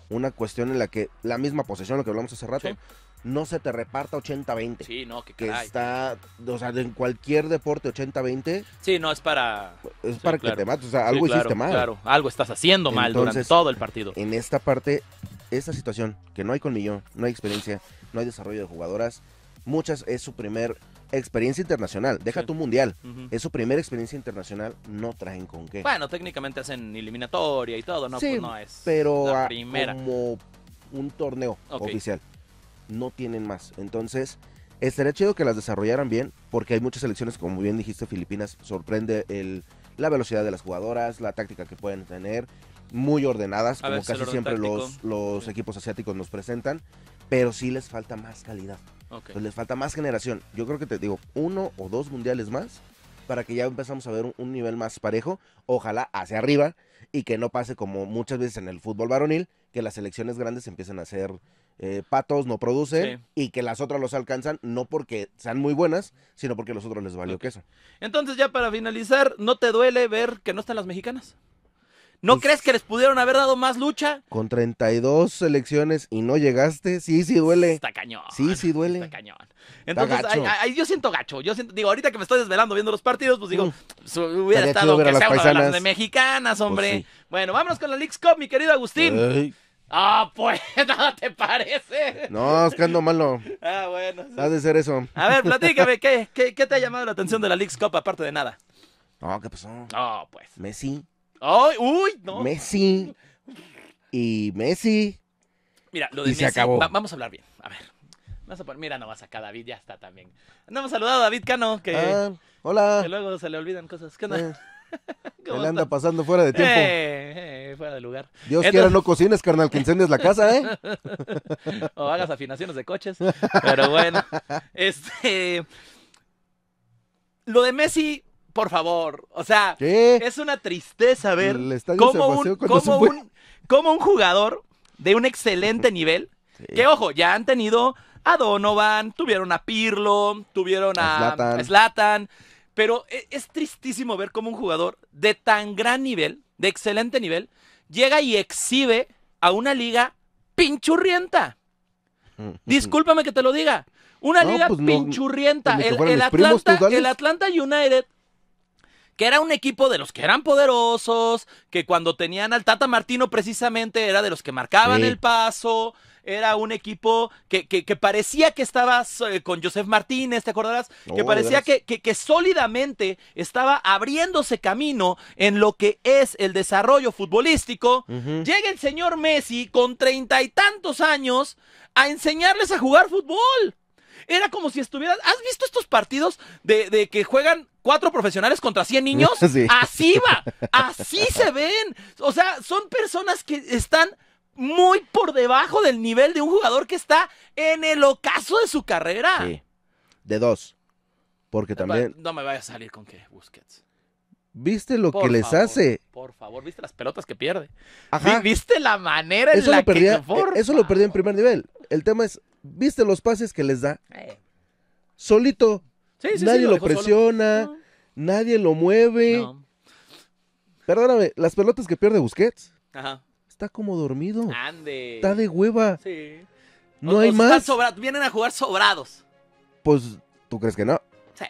Una cuestión en la que la misma posesión, lo que hablamos hace rato, sí no se te reparta 80-20. Sí, no, que, caray. está, o sea, en cualquier deporte 80-20. Sí, no, es para... Es para que te mates, o sea, algo hiciste mal. Claro, algo estás haciendo mal Entonces, durante todo el partido. En esta parte, esta situación, que no hay colmillón, no hay experiencia, no hay desarrollo de jugadoras, muchas es su primer experiencia internacional. Deja tu mundial. Es su primera experiencia internacional. No traen con qué. Bueno, técnicamente hacen eliminatoria y todo, ¿no? pues no es. Pero como un torneo oficial no tienen más. Entonces, estaría chido que las desarrollaran bien, porque hay muchas selecciones, como bien dijiste, Filipinas, sorprende el, la velocidad de las jugadoras, la táctica que pueden tener, muy ordenadas, como casi siempre los, equipos asiáticos nos presentan, pero sí les falta más calidad. les falta más generación. Yo creo que te digo, uno o dos mundiales más para que ya empezamos a ver un, nivel más parejo, ojalá hacia arriba, y que no pase como muchas veces en el fútbol varonil, que las selecciones grandes empiezan a ser eh, patos no producen y que las otras los alcanzan, no porque sean muy buenas, sino porque a los otros les valió queso. Entonces, ya para finalizar, ¿no te duele ver que no están las mexicanas? ¿No pues crees que les pudieron haber dado más lucha? Con 32 selecciones y no llegaste, sí, sí duele. Está cañón. Sí, sí duele. Está cañón. Entonces, yo siento gacho. Yo digo, ahorita que me estoy desvelando viendo los partidos, pues digo, mm. hubiera estado que sea una de las mexicanas, pues hombre. Bueno, vámonos con la League's Cup, mi querido Agustín. Ah, pues, *laughs* ¿no te parece. No, es que malo. Ah, bueno. Sí. de ser eso. A ver, platícame, ¿qué, ¿qué, qué, te ha llamado la atención de la League's Cup aparte de nada? No, ¿qué pasó? No, pues. Messi. ¡Ay, uy! Messi. Y Messi. Mira, lo de y Messi. Se acabó. vamos a hablar bien. A ver. Vas a poner, mira vas acá David, ya está también. Andamos hemos saludado a David Cano, que, ah, hola. que luego se le olvidan cosas. ¿Qué onda? Eh. *laughs* Él anda pasando fuera de tiempo. Eh, eh, fuera de lugar. Dios quiera no cocines, carnal, que incendies la casa, ¿eh? *laughs* o hagas afinaciones de coches. Pero bueno, *laughs* este... Lo de Messi, por favor, o sea, es una tristeza ver cómo un, jugador de un excelente nivel, que ojo, ya han tenido a Donovan, tuvieron a Pirlo, tuvieron a Slatan, pero e, es, tristísimo ver cómo un jugador de tan gran nivel, de excelente nivel, llega y exhibe a una liga pinchurrienta. Discúlpame que te lo diga. Una liga pues pinchurrienta. Pues el, Atlanta, United que era un equipo de los que eran poderosos, que cuando tenían al Tata Martino precisamente era de los que marcaban el paso, era un equipo que, parecía que estaba eh, con Joseph Martínez, ¿te acordarás? que parecía que, sólidamente estaba abriéndose camino en lo que es el desarrollo futbolístico. Llega el señor Messi con treinta y tantos años a enseñarles a jugar fútbol. Era como si estuvieran. ¿Has visto estos partidos de, que juegan cuatro profesionales contra cien *laughs* niños? Así va. Así se ven. O sea, son personas que están muy por debajo del nivel de un jugador que está en el ocaso de su carrera. Sí. De dos. Porque también. No me vaya a salir con que Busquets. ¿Viste lo que les hace? Por favor, ¿viste las pelotas que pierde? Ajá. ¿Viste la manera en la lo que eh, Eso lo perdí en primer nivel. El tema es, ¿viste los pases que les da? Eh. Solito. nadie lo, presiona, nadie lo mueve. Perdóname, las pelotas que pierde Busquets. Ajá. Está como dormido. Grande. Está de hueva. Sí. No hay más. Vienen a jugar sobrados. Pues, ¿tú crees que no? Sí.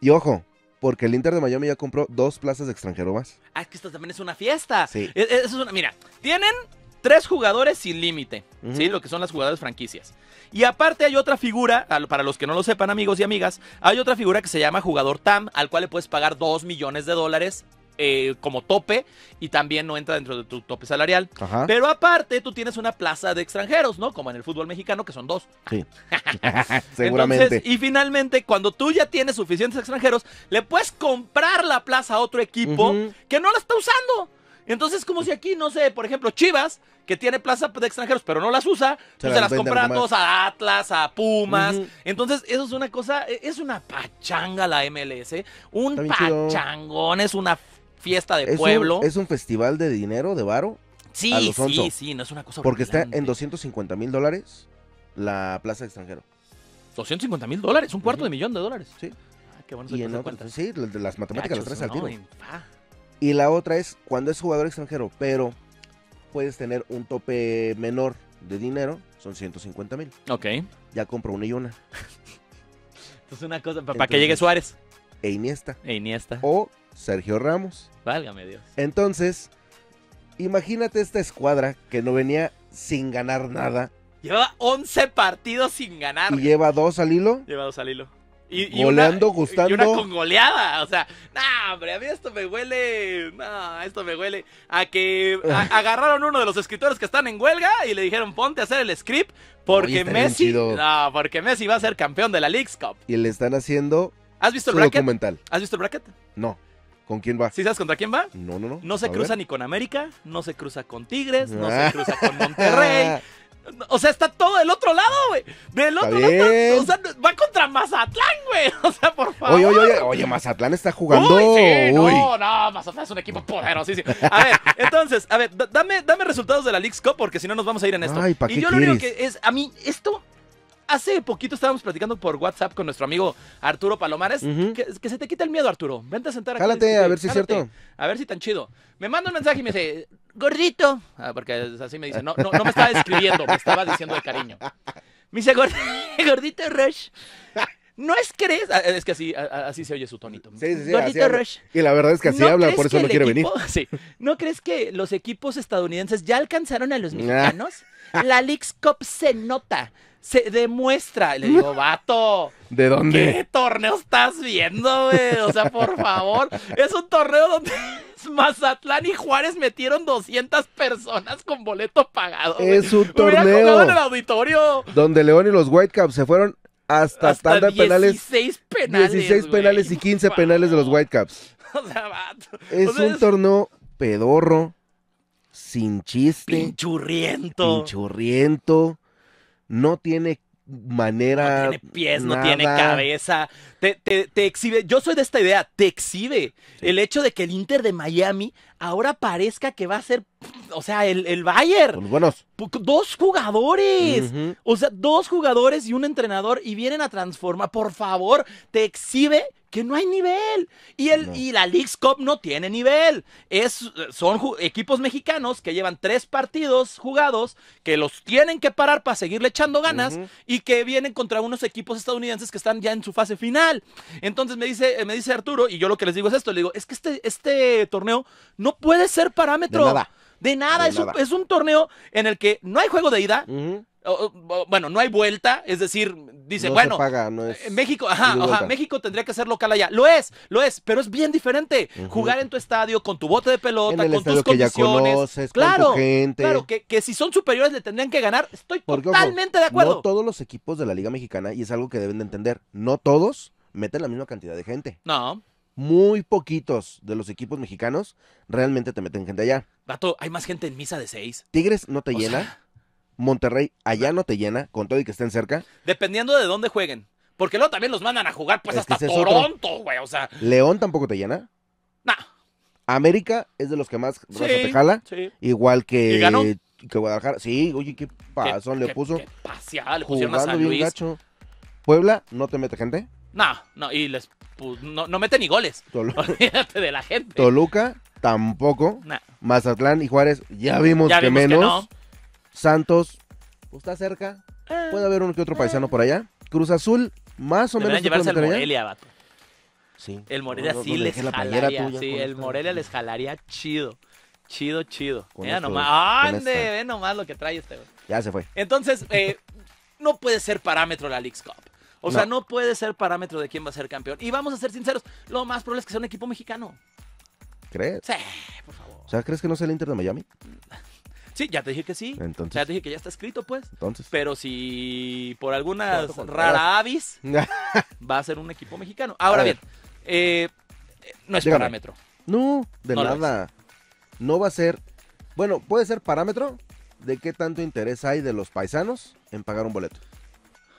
Y ojo, porque el Inter de Miami ya compró dos plazas de extranjero más. Ah, es que esto también es una fiesta. Sí. E-, e-, es, es una, mira, tienen tres jugadores sin límite, ¿sí? Lo que son las jugadoras franquicias. Y aparte hay otra figura, para los que no lo sepan, amigos y amigas, hay otra figura que se llama jugador TAM, al cual le puedes pagar dos millones de dólares eh, como tope y también no entra dentro de tu tope salarial. Pero aparte, tú tienes una plaza de extranjeros, ¿no? Como en el fútbol mexicano, que son dos. Sí. *laughs* *laughs* Seguramente. Entonces, y finalmente, cuando tú ya tienes suficientes extranjeros, le puedes comprar la plaza a otro equipo que no la está usando. Entonces, como si aquí, no sé, por ejemplo, Chivas, que tiene plaza de extranjeros, pero no las usa, se, pues, se las compra a todos a Atlas, a Pumas. Entonces, eso es una cosa, e-, es una pachanga la MLS, ¿eh? un pachangón, es una fiesta de pueblo. es un festival de dinero, de varo. Sí, sí, sí, no es una cosa Porque está en 250 mil dólares la plaza extranjero. 250 mil dólares, un cuarto de millón de dólares. Sí. Ah, qué bueno, y sí, las matemáticas las traes al tiro. Y la otra es cuando es jugador extranjero, pero puedes tener un tope menor de dinero, son 150 mil. Ok. Ya compro una y una. *laughs* Entonces una cosa, para que llegue Suárez. E Iniesta. E Iniesta. O Sergio Ramos. Válgame Dios. Entonces, imagínate esta escuadra que no venía sin ganar nada. Lleva 11 partidos sin ganar. Y lleva dos al hilo. Lleva dos al hilo. Y, Goleando, gustando. Y una con goleada. O sea, no, hombre, a mí esto me huele. No, esto me huele. A que ah. agarraron uno de los escritores que están en huelga y le dijeron, ponte a hacer el script porque Messi. No, porque Messi va a ser campeón de la League's Cup. Y le están haciendo. ¿Has visto el Documental. ¿Has visto el bracket? No. ¿Con quién va? ¿Sí sabes contra quién va? No, no, no. No se cruza ni con América, no se cruza con Tigres, no se ah. cruza con Monterrey. *laughs* O sea, está todo del otro lado, güey. Del otro lado. O sea, va contra Mazatlán, güey. *laughs* O sea, por favor. Oye, oye, oye, oye Mazatlán está jugando. No, no, Mazatlán es un equipo poderosísimo. A ver, *laughs* entonces, a ver, dame, dame resultados de la League's Cup porque si no nos vamos a ir en esto. Ay, y yo lo único que es, a mí, esto hace poquito estábamos platicando por WhatsApp con nuestro amigo Arturo Palomares. que, se te quite el miedo, Arturo. Vente a sentar aquí. Cálate, a ver si es cierto. A ver si tan chido. Me manda un mensaje y me dice, gordito. Ah, porque así me dice. No, no, me estaba escribiendo, me estaba diciendo de cariño. Me dice, *laughs* gordito Rush. ¿No es crees? Ah, es que así, así se oye su tonito. Gordito Rush. Y la verdad es que así habla, por eso no quiere venir. *laughs* ¿No crees que los equipos estadounidenses ya alcanzaron a los ah. mexicanos? La League's Cup se nota se demuestra. le digo, *laughs* vato. ¿De dónde? ¿Qué torneo estás viendo, güey? O sea, por favor. Es un torneo donde *laughs* Mazatlán y Juárez metieron 200 personas con boleto pagado. Es un torneo. en el auditorio. Donde León y los Whitecaps se fueron hasta, hasta penales. 16 penales. 16 penales y 15 penales de los Whitecaps. *laughs* O sea, vato. Es un torneo pedorro, sin chiste. Pinchurriento. Pinchurriento no tiene manera. No tiene pies, no tiene cabeza. Te, te, exhibe. Yo soy de esta idea, te exhibe el hecho de que el Inter de Miami ahora parezca que va a ser, o sea, el, Bayern. Los pues buenos. Dos jugadores. O sea, dos jugadores y un entrenador y vienen a Transforma, Por favor, te exhibe que no hay nivel. Y, el, y la League's Cup no tiene nivel. Es, son equipos mexicanos que llevan tres partidos jugados, que los tienen que parar para seguirle echando ganas y que vienen contra unos equipos estadounidenses que están ya en su fase final. Entonces me dice, me dice Arturo, y yo lo que les digo es esto, le digo, es que este, este torneo no puede ser parámetro. De nada. es, Un, torneo en el que no hay juego de ida, bueno, no hay vuelta, es decir, dice, bueno, paga, eh, México, ajá, México tendría que ser local allá. Lo es, lo es, pero es bien diferente. Jugar en tu estadio con tu bote de pelota, con tus condiciones, conoces, claro, con gente. claro, que, que, si son superiores le tendrían que ganar. Estoy totalmente de acuerdo. No todos los equipos de la Liga Mexicana y es algo que deben de entender, no todos meten la misma cantidad de gente. No muy poquitos de los equipos mexicanos realmente te meten gente allá. Vato, hay más gente en misa de seis. Tigres no te llena. Monterrey allá no te llena, con todo y que estén cerca. Dependiendo de dónde jueguen. Porque luego también los mandan a jugar, pues, hasta Toronto, güey. O sea. ¿León tampoco te llena? Nah. América es de los que más te jala. Sí. Igual que. Guadalajara. Sí, oye, qué pasón le puso. Qué le a Puebla, no te mete gente. No, no, y les pues, no, mete ni goles. *laughs* Olvídate de la gente. Toluca, tampoco. Mazatlán y Juárez, ya vimos, que, menos. Santos, pues, está cerca. Ah. Puede haber uno que otro ah. paisano por allá. Cruz Azul, más o menos menos. llevarse este al Morelia, vato. Sí. El Morelia sí les jalaría. sí, el Morelia les jalaría chido. Chido, chido. Mira nomás. ¡Ande! Ve nomás lo que trae este, Ya se fue. Entonces, eh, *laughs* no puede ser parámetro la League's Cup. O sea, no puede ser parámetro de quién va a ser campeón. Y vamos a ser sinceros, lo más probable es que sea un equipo mexicano. ¿Crees? Sí, por favor. O sea, ¿crees que no sea el Inter de Miami? *laughs* Sí, ya te dije que sí. Ya te dije que ya está escrito, pues. Entonces. Pero si por alguna rara avis, *laughs* va a ser un equipo mexicano. Ahora bien, eh, eh, no es parámetro. No, de nada. No va a ser. Bueno, puede ser parámetro de qué tanto interés hay de los paisanos en pagar un boleto.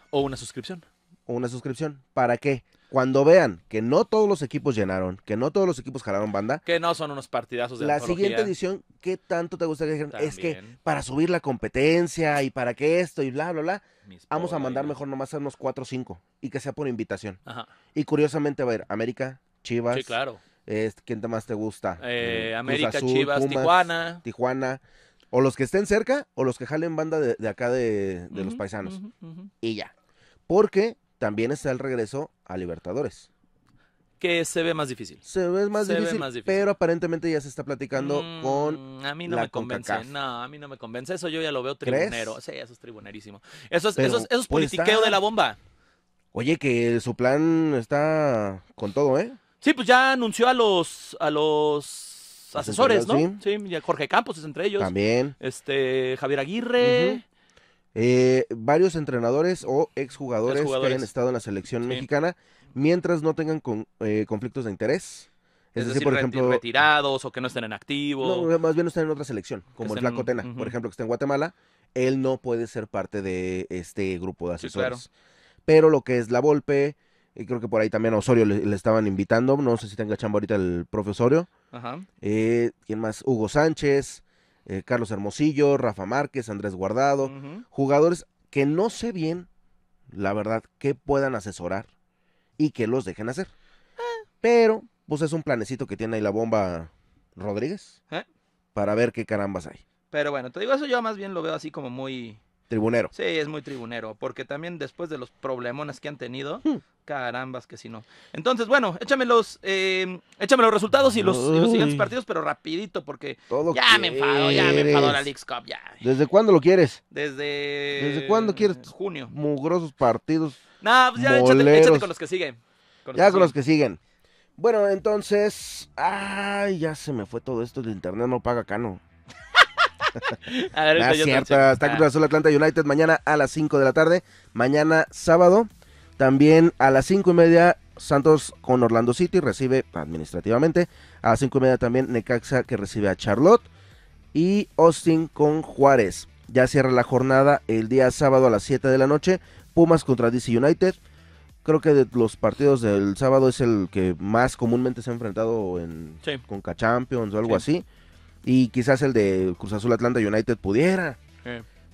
O una suscripción. O una suscripción. ¿Para qué? cuando vean que no todos los equipos llenaron, que no todos los equipos jalaron banda. Que no son unos partidazos de La siguiente edición, ¿qué tanto te gustaría que dijeran? Es que para subir la competencia y para que esto y bla, bla, bla, vamos a mandar mejor nomás a unos 4 o 5 y que sea por invitación. Y curiosamente, va a ver, América, Chivas. Sí, claro. Este, ¿Quién más te gusta? Eh, eh, América, Chivas, Tijuana. Tijuana. O los que estén cerca o los que jalen banda de, acá de, los paisanos. Y ya. Porque también está el regreso a Libertadores. Que se ve más difícil. Se ve más, difícil, pero aparentemente ya se está platicando mm, con. A mí no me convence. No, a mí no me convence. Eso yo ya lo veo tribunero. Sí, eso es tribunerísimo. Eso es, eso politiqueo de la bomba. Oye, que su plan está con todo, ¿eh? Sí, pues ya anunció a los, a los asesores, ¿no? Sí. Jorge Campos es entre ellos. También. Este, Javier Aguirre. Eh, varios entrenadores o exjugadores, que hayan estado en la selección mexicana mientras no tengan con, eh, conflictos de interés. Es, decir, por ejemplo, retirados o que no estén en activo. más bien no estén en otra selección, como el la Cotena, por ejemplo, que está en Guatemala, él no puede ser parte de este grupo de asesores. Pero lo que es la Volpe, y creo que por ahí también a Osorio le, estaban invitando, no sé si tenga chamba ahorita el profe Osorio. Ajá. Eh, ¿Quién más? Hugo Sánchez. Eh, Carlos Hermosillo, Rafa Márquez, Andrés Guardado, jugadores que no sé bien, la verdad, que puedan asesorar y que los dejen hacer. Pero, pues es un planecito que tiene ahí la bomba Rodríguez ¿Eh? para ver qué carambas hay. Pero bueno, te digo eso yo más bien lo veo así como muy Tribunero. Sí, es muy tribunero, porque también después de los problemones que han tenido, hmm. carambas que si no. Entonces, bueno, échame los, em, échame los resultados y los, siguientes partidos, pero rapidito, porque Todo ya me enfado, ya me enfado la League Cup, ya. ¿Desde cuándo lo quieres? Desde... ¿Desde cuándo quieres? Junio. Mugrosos partidos. Nah, pues ya échate, con los que siguen. ya con los que siguen. Bueno, entonces, ay, ya se me fue todo esto, el internet no paga cano a ver, está Atlanta United mañana a las 5 de la tarde. Mañana sábado, también a las 5 y media, Santos con Orlando City recibe administrativamente. A las 5 y media también Necaxa que recibe a Charlotte. Y Austin con Juárez. Ya cierra la jornada el día sábado a las 7 de la noche. Pumas contra DC United creo que de los partidos del sábado es el que más comúnmente se ha enfrentado en sí. Champions o algo así. Y quizás el de Cruz Azul Atlanta United pudiera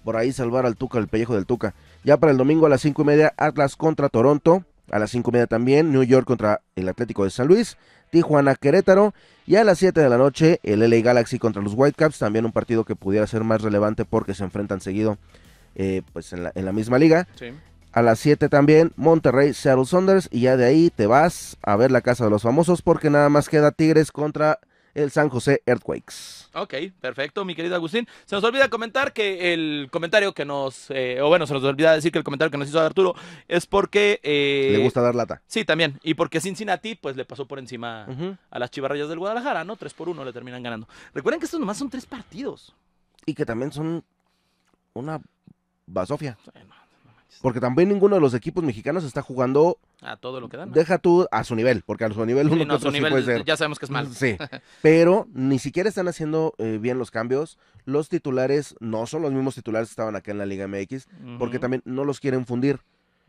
por ahí salvar al Tuca, el pellejo del Tuca. Ya para el domingo a las cinco y media, Atlas contra Toronto. A las cinco y media también, New York contra el Atlético de San Luis. Tijuana Querétaro. Y a las 7 de la noche, el LA Galaxy contra los Whitecaps. También un partido que pudiera ser más relevante porque se enfrentan seguido eh, pues en la, misma liga. A las 7 también, Monterrey, Seattle Saunders. Y ya de ahí te vas a ver la casa de los famosos porque nada más queda Tigres contra el San José Earthquakes. Ok, perfecto, mi querido Agustín. Se nos olvida comentar que el comentario que nos, eh, o bueno, se nos olvida decir que el comentario que nos hizo Arturo es porque... Eh, le gusta dar lata. Sí, también. Y porque Cincinnati, pues le pasó por encima a las chivarrayas del Guadalajara, ¿no? 3 por 1 le terminan ganando. Recuerden que estos nomás son tres partidos. Y que también son una basofia. Bueno. Porque también ninguno de los equipos mexicanos está jugando. A todo lo que dan. Deja tú a su nivel, porque a su nivel uno no, puede Ya sabemos que es malo. Sí. *laughs* pero ni siquiera están haciendo eh, bien los cambios. Los titulares no son los mismos titulares que estaban acá en la Liga MX, porque también no los quieren fundir.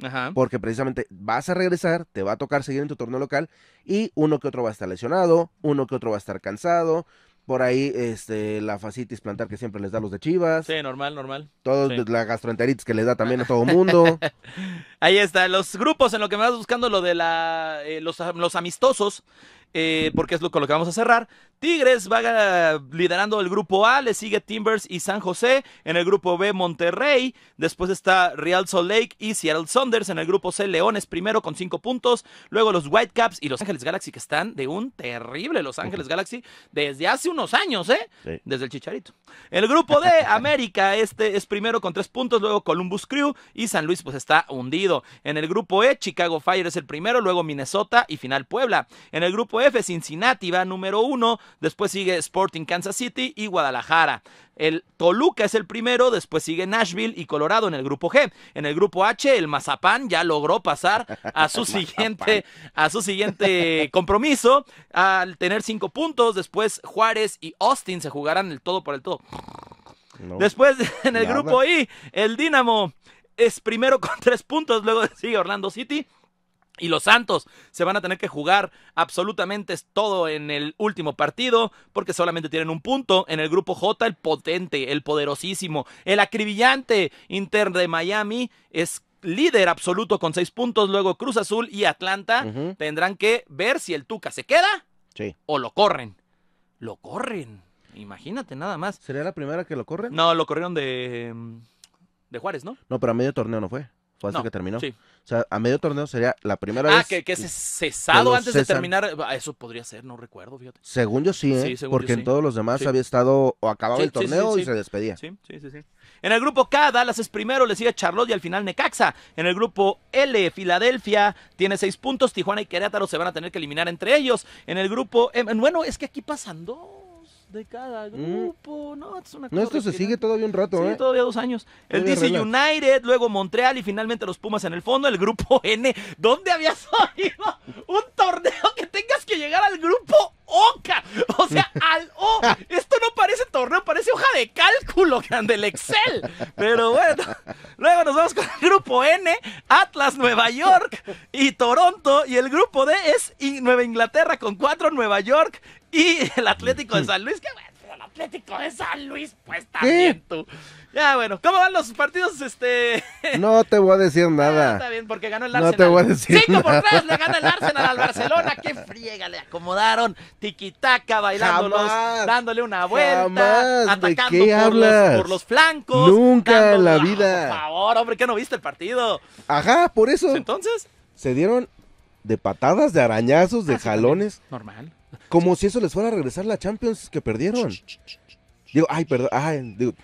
Ajá. Porque precisamente vas a regresar, te va a tocar seguir en tu torneo local y uno que otro va a estar lesionado, uno que otro va a estar cansado. Por ahí, este, la facitis plantar que siempre les da los de Chivas. Sí, normal, normal. Todos la gastroenteritis que les da también a todo *laughs* mundo. Ahí está, los grupos en lo que me vas buscando, lo de la, eh, los, los amistosos. Eh, porque es lo con lo que vamos a cerrar. Tigres va eh, liderando el grupo A, le sigue Timbers y San José, en el grupo B Monterrey, después está Real Salt Lake y Seattle Saunders, en el grupo C Leones primero con cinco puntos, luego los Whitecaps y Los Ángeles Galaxy que están de un terrible Los Ángeles Galaxy desde hace unos años, ¿eh? Desde el Chicharito. El grupo D *laughs* América, este es primero con tres puntos, luego Columbus Crew y San Luis pues está hundido. En el grupo E Chicago Fire es el primero, luego Minnesota y final Puebla. En el grupo E F. Cincinnati va número uno, después sigue Sporting Kansas City y Guadalajara. El Toluca es el primero, después sigue Nashville y Colorado en el grupo G. En el grupo H, el Mazapán ya logró pasar a su *laughs* siguiente, a su siguiente compromiso al tener cinco puntos. Después Juárez y Austin se jugarán el todo por el todo. después *laughs* en el grupo I, el Dinamo es primero *laughs* con tres puntos, luego sigue Orlando City y los Santos se van a tener que jugar absolutamente todo en el último partido porque solamente tienen un punto. En el grupo J, el potente, el poderosísimo, el acribillante Inter de Miami es líder absoluto con seis puntos. Luego Cruz Azul y Atlanta tendrán que ver si el Tuca se queda o lo corren. Lo corren. Imagínate nada más. ¿Sería la primera que lo corren? No, lo corrieron de, de Juárez, ¿no? No, pero a medio torneo no fue que terminó. O sea, a medio torneo sería la primera ah, vez. Ah, que, que es cesado antes de terminar. Eso podría ser, no recuerdo, fíjate. Según yo sí, ¿eh? porque en todos los demás había estado o acababa el torneo y se despedía. Sí, sí, sí, En el grupo K, Dallas es primero, le sigue Charlotte y al final Necaxa. En el grupo L, Filadelfia tiene seis puntos, Tijuana y Querétaro se van a tener que eliminar entre ellos. En el grupo M, bueno, es que aquí pasando de cada mm. grupo. No, es una esto se sigue todavía un rato, ¿eh? todavía dos años. el DC United, luego Montreal y finalmente los Pumas en el fondo, el grupo *laughs* N. ¿Dónde habías oído un torneo que tengas que llegar al grupo Oca? O sea, *laughs* al O. Esto no parece torneo, parece hoja de cálculo, *laughs* grande, el Excel. Pero bueno, luego nos vamos con el grupo N, Atlas, Nueva York y Toronto. Y el grupo D es Nueva Inglaterra con cuatro, Nueva York y el Atlético de San Luis, que bueno, el Atlético de San Luis, pues también tú. Ya, bueno, ¿cómo van los partidos? Este. No te voy a decir *laughs* ah, nada. está bien, porque ganó el Arsenal. No te voy a decir 5 por tres le gana el Arsenal al Barcelona. ¡Qué friega! Le acomodaron. Tiquitaca bailándolos, dándole una vuelta. atacando por, Los, por los flancos. Nunca en la vida. Por favor, hombre, ¿qué no viste el partido? Ajá, por eso. Pues entonces. Se dieron de patadas, de arañazos, de ah, jalones. normal. Como si eso les fuera a regresar la Champions que perdieron. Digo, ay, perdón,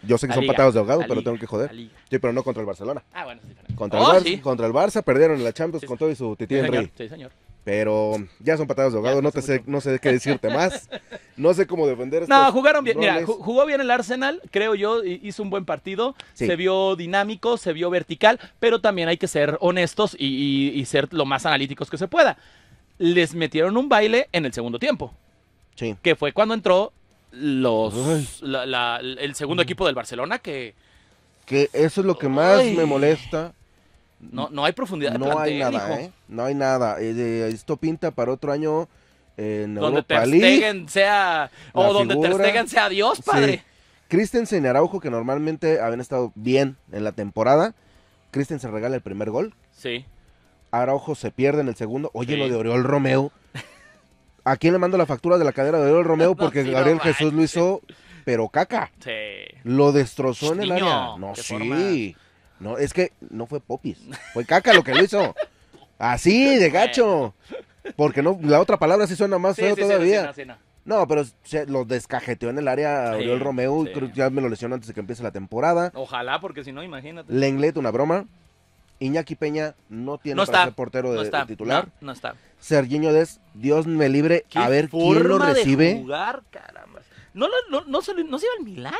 yo sé que son patados patadas de ahogado, pero tengo que joder. Sí, pero no contra el Barcelona. Ah, contra, el oh, Barça, contra el Barça perdieron la Champions con todo y su tití Henry. Sí, señor. Pero ya son patados de ahogado, no, sé, no sé qué decirte más. *laughs* No sé cómo defender No, jugaron bien. Mira, jugó bien el Arsenal, creo yo, hizo un buen partido. Se vio dinámico, se vio vertical, pero también hay que ser honestos y ser lo más analíticos que se pueda les metieron un baile en el segundo tiempo. Sí. Que fue cuando entró los el segundo mm. equipo del Barcelona que que eso es lo que más me molesta. No, no hay profundidad. ¿eh? no hay nada, ¿eh? No hay nada. Esto pinta para otro año en donde Europa Ter sea o donde te Ter sea Dios, padre. Christensen y Araujo que normalmente habían estado bien en la temporada. Christensen regala el primer gol. Sí. Araujo se pierde en el segundo. Oye, lo de Oriol Romeo. ¿A quién le mando la factura de la cadera de Oriol Romeo? *laughs* Porque Gabriel Jesús lo hizo, pero caca. Sí. Lo destrozó en el área. No, sí. No, es que no fue Popis. Fue caca lo que lo hizo. Así, de gacho. Porque no, la otra palabra sí suena más feo todavía. no, pero se, lo descajeteó en el área Oriol Romeo. Creo ya me lo lesionó antes de que empiece la temporada. Ojalá, porque si no, imagínate. Lenglet, una broma. Iñaki Peña no tiene para ser portero de, no está, titular. No, está. Serginho Des, Dios me libre, a ver quién lo recibe. De jugar, caramba. ¿No, no, no, se, ¿No se iba al Milán?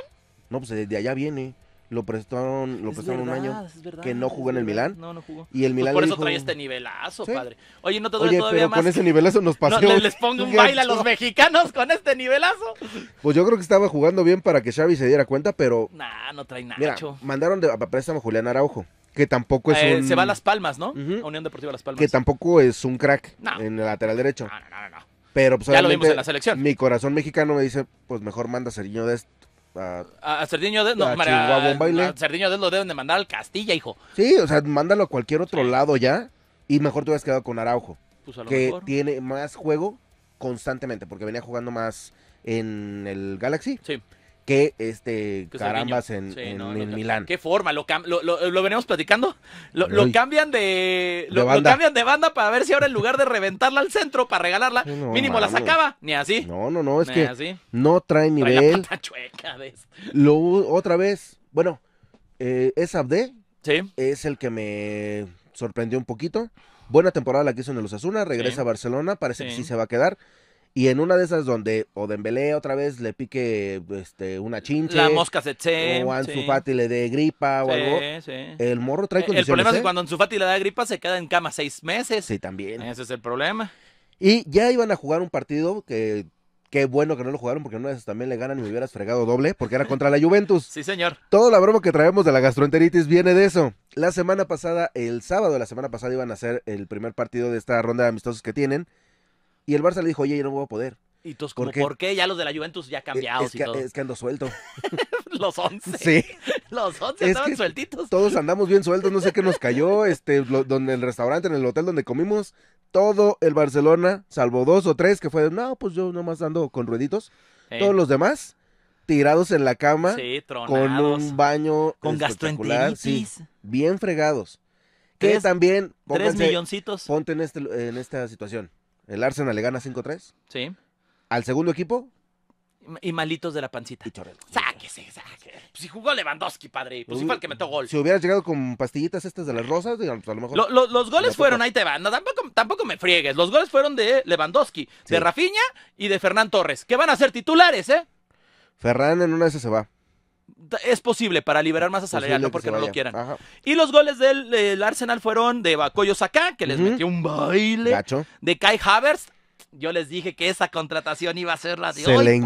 No, pues de allá viene. Lo prestaron, lo prestaron un año que no jugó en el Milán. No, no jugó. Y el pues Milán por eso trae este nivelazo, padre. Oye, no te duele Oye, todavía pero más. Con ese nivelazo nos pasó. No, les pongo un *laughs* baile a los mexicanos con este nivelazo. Pues yo creo que estaba jugando bien para que Xavi se diera cuenta, pero. Nah, no trae nada. Mira, mandaron de, préstamo a Julián Araujo que tampoco es eh, un... Se va a Las Palmas, ¿no? Unión Deportiva Las Palmas. Que tampoco es un crack en el lateral derecho. No, no, no, no. Pero pues, ya lo vimos en la selección. Mi corazón mexicano me dice, pues mejor manda a de Dest a, a Cerdiño de. no, a, lo deben de mandar al Castilla, hijo. Sí, o sea, mándalo a cualquier otro lado ya y mejor te hubieras quedado con Araujo, pues que mejor. tiene más juego constantemente porque venía jugando más en el Galaxy. Sí que este carambas en, Milán. Qué forma, lo, lo, lo, platicando. Lo, lo cambian de, lo, cambian de banda para ver si ahora en lugar de reventarla al centro para regalarla, mínimo la sacaba, ni así. No, no, no, es que no trae nivel. chueca lo otra vez, bueno, eh, es Abde. Sí. Es el que me sorprendió un poquito. Buena temporada la que hizo en el Osasuna, regresa a Barcelona, parece que sí se va a quedar. Y en una de esas donde o Dembélé otra vez le pique este, una chinche. La mosca se O Ansu le dé gripa o algo. Sí. El morro trae eh, condiciones. El problema es que ¿eh? cuando Anzufati le da gripa se queda en cama seis meses. Sí, también. Ese es el problema. Y ya iban a jugar un partido que Qué bueno que no lo jugaron porque una vez también le ganan y me hubieras fregado doble porque era contra la Juventus. Sí, señor. Toda la broma que traemos de la gastroenteritis viene de eso. La semana pasada, el sábado de la semana pasada iban a ser el primer partido de esta ronda de amistosos que tienen. Y el Barça le dijo, oye, yo no voy a poder. Y tú, ¿Por, ¿por qué? Ya los de la Juventus ya e-, cambiados y todo. Es que ando suelto. *laughs* los once. Sí. *laughs* Los once estaban sueltitos. Todos andamos bien sueltos, no sé qué nos cayó. *laughs* Este, donde el restaurante, en el hotel donde comimos, todo el Barcelona, salvo dos o tres que fue, no, pues yo nomás ando con rueditos. Todos los demás tirados en la cama. con un baño. Con gastroenteritis. bien fregados. Que también. Pónganse, tres milloncitos. Ponte en, este, en esta situación. El Arsenal le gana 5-3. Sí. Al segundo equipo. Y malitos de la pancita. Sáquese, sáquese. Pues si jugó Lewandowski, padre. Pues si fue el que metió gol. Si hubieras llegado con pastillitas estas de las rosas, pues, a lo mejor. los goles fueron, ahí te van. tampoco, me friegues. Los goles fueron de Lewandowski, de Rafinha y de Fernán Torres, que van a ser titulares, ¿eh? Ferran en una de se va es posible para liberar más salarial, no porque no lo quieran. Y los goles del, Arsenal fueron de Bakoyo Saka, que les metió un baile. De Kai Havertz, yo les dije que esa contratación iba a ser la de Se hoy,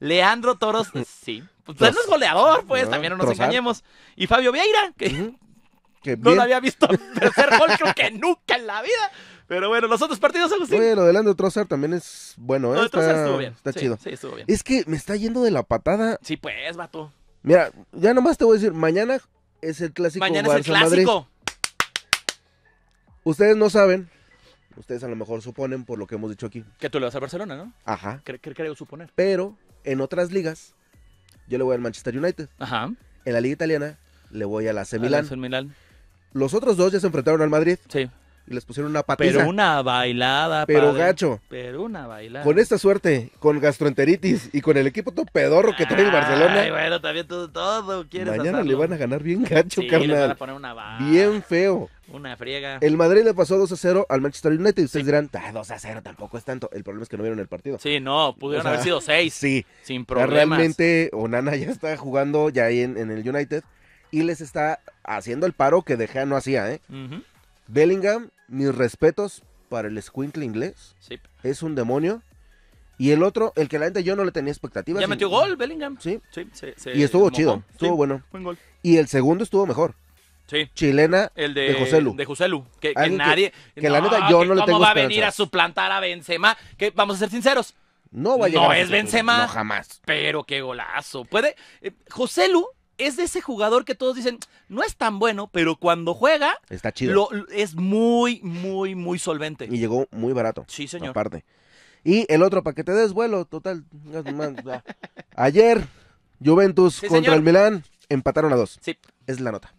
Leandro Toros, *laughs* sí. Pues, pues no es goleador, pues, también no nos engañemos. Y Fabio Vieira, que, *laughs* no lo había visto *laughs* tercer gol, creo que nunca en la vida. Pero bueno, los otros partidos, Agustín. Oye, lo de otro Trossard también es bueno, ¿eh? Lo de está, estuvo bien. Está chido. Sí, estuvo bien. Es que me está yendo de la patada. Sí, pues, vato. Mira, ya nomás te voy a decir, mañana es el clásico Mañana es el clásico. Ustedes no saben, ustedes a lo mejor suponen por lo que hemos dicho aquí. Que tú le vas al Barcelona, ¿no? Ajá. Que creo suponer. Pero en otras ligas, yo le voy al Manchester United. Ajá. En la liga italiana, le voy a la AC Milan. Milan. Los otros dos ya se enfrentaron al Madrid. Sí y les pusieron una patiza. Pero una bailada, Pero gacho. Pero una bailada. Con esta suerte, con gastroenteritis y con el equipo todo pedorro que trae el Barcelona. Ay, bueno, también todo, todo quieres Mañana le van a ganar bien gacho, carnal. van a poner una bien feo. Una friega. El Madrid le pasó 2 a 0 al Manchester United. Y ustedes dirán, 2 ah, a 0 tampoco es tanto. El problema es que no vieron el partido. Sí, no, pudieron haber sido 6. Sí. Sin problemas. Realmente, Onana ya está jugando ya ahí en el United y les está haciendo el paro que De no hacía, ¿eh? Bellingham, mis respetos para el squintle inglés. Sí. Es un demonio. Y el otro, el que la neta yo no le tenía expectativas. Ya metió gol, Bellingham. Sí. sí Sí. y estuvo chido, estuvo bueno. gol. Y el segundo estuvo mejor. Sí. Chilena el de, José Joselu. De Que, que nadie. Que, la neta yo no le tengo ¿Cómo va a venir a suplantar a Benzema? Que vamos a ser sinceros. No va a llegar. No es Benzema. No, jamás. Pero qué golazo. Puede. Eh, Joselu es de ese jugador que todos dicen, no es tan bueno, pero cuando juega, está chido. es muy, muy, muy solvente. Y llegó muy barato. Sí, señor. Aparte. Y el otro, paquete de te vuelo, total. Ayer, Juventus contra el Milán, empataron a dos. Sí. Es la nota.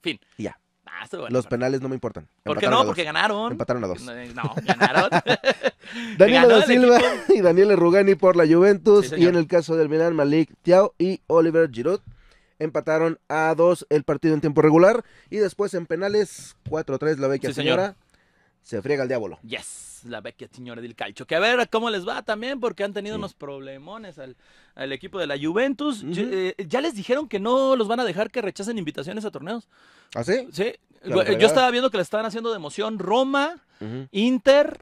Fin. ya. Ah, Los penales no me importan. ¿Por qué no? Porque ganaron. Empataron a dos. No, ganaron. *laughs* Daniela da Silva y Daniel Rugani por la Juventus. y en el caso del Milan, Malik Tiao y Oliver Giroud empataron a dos el partido en tiempo regular y después en penales 4-3 la vecchia señora se friega el diablo. Yes, la vecchia señora del calcio. Que a ver cómo les va también porque han tenido unos problemones al, equipo de la Juventus. Eh, ya, les dijeron que no los van a dejar que rechacen invitaciones a torneos. ¿Ah, sí? Sí. Yo estaba viendo que le estaban haciendo de emoción Roma, Inter,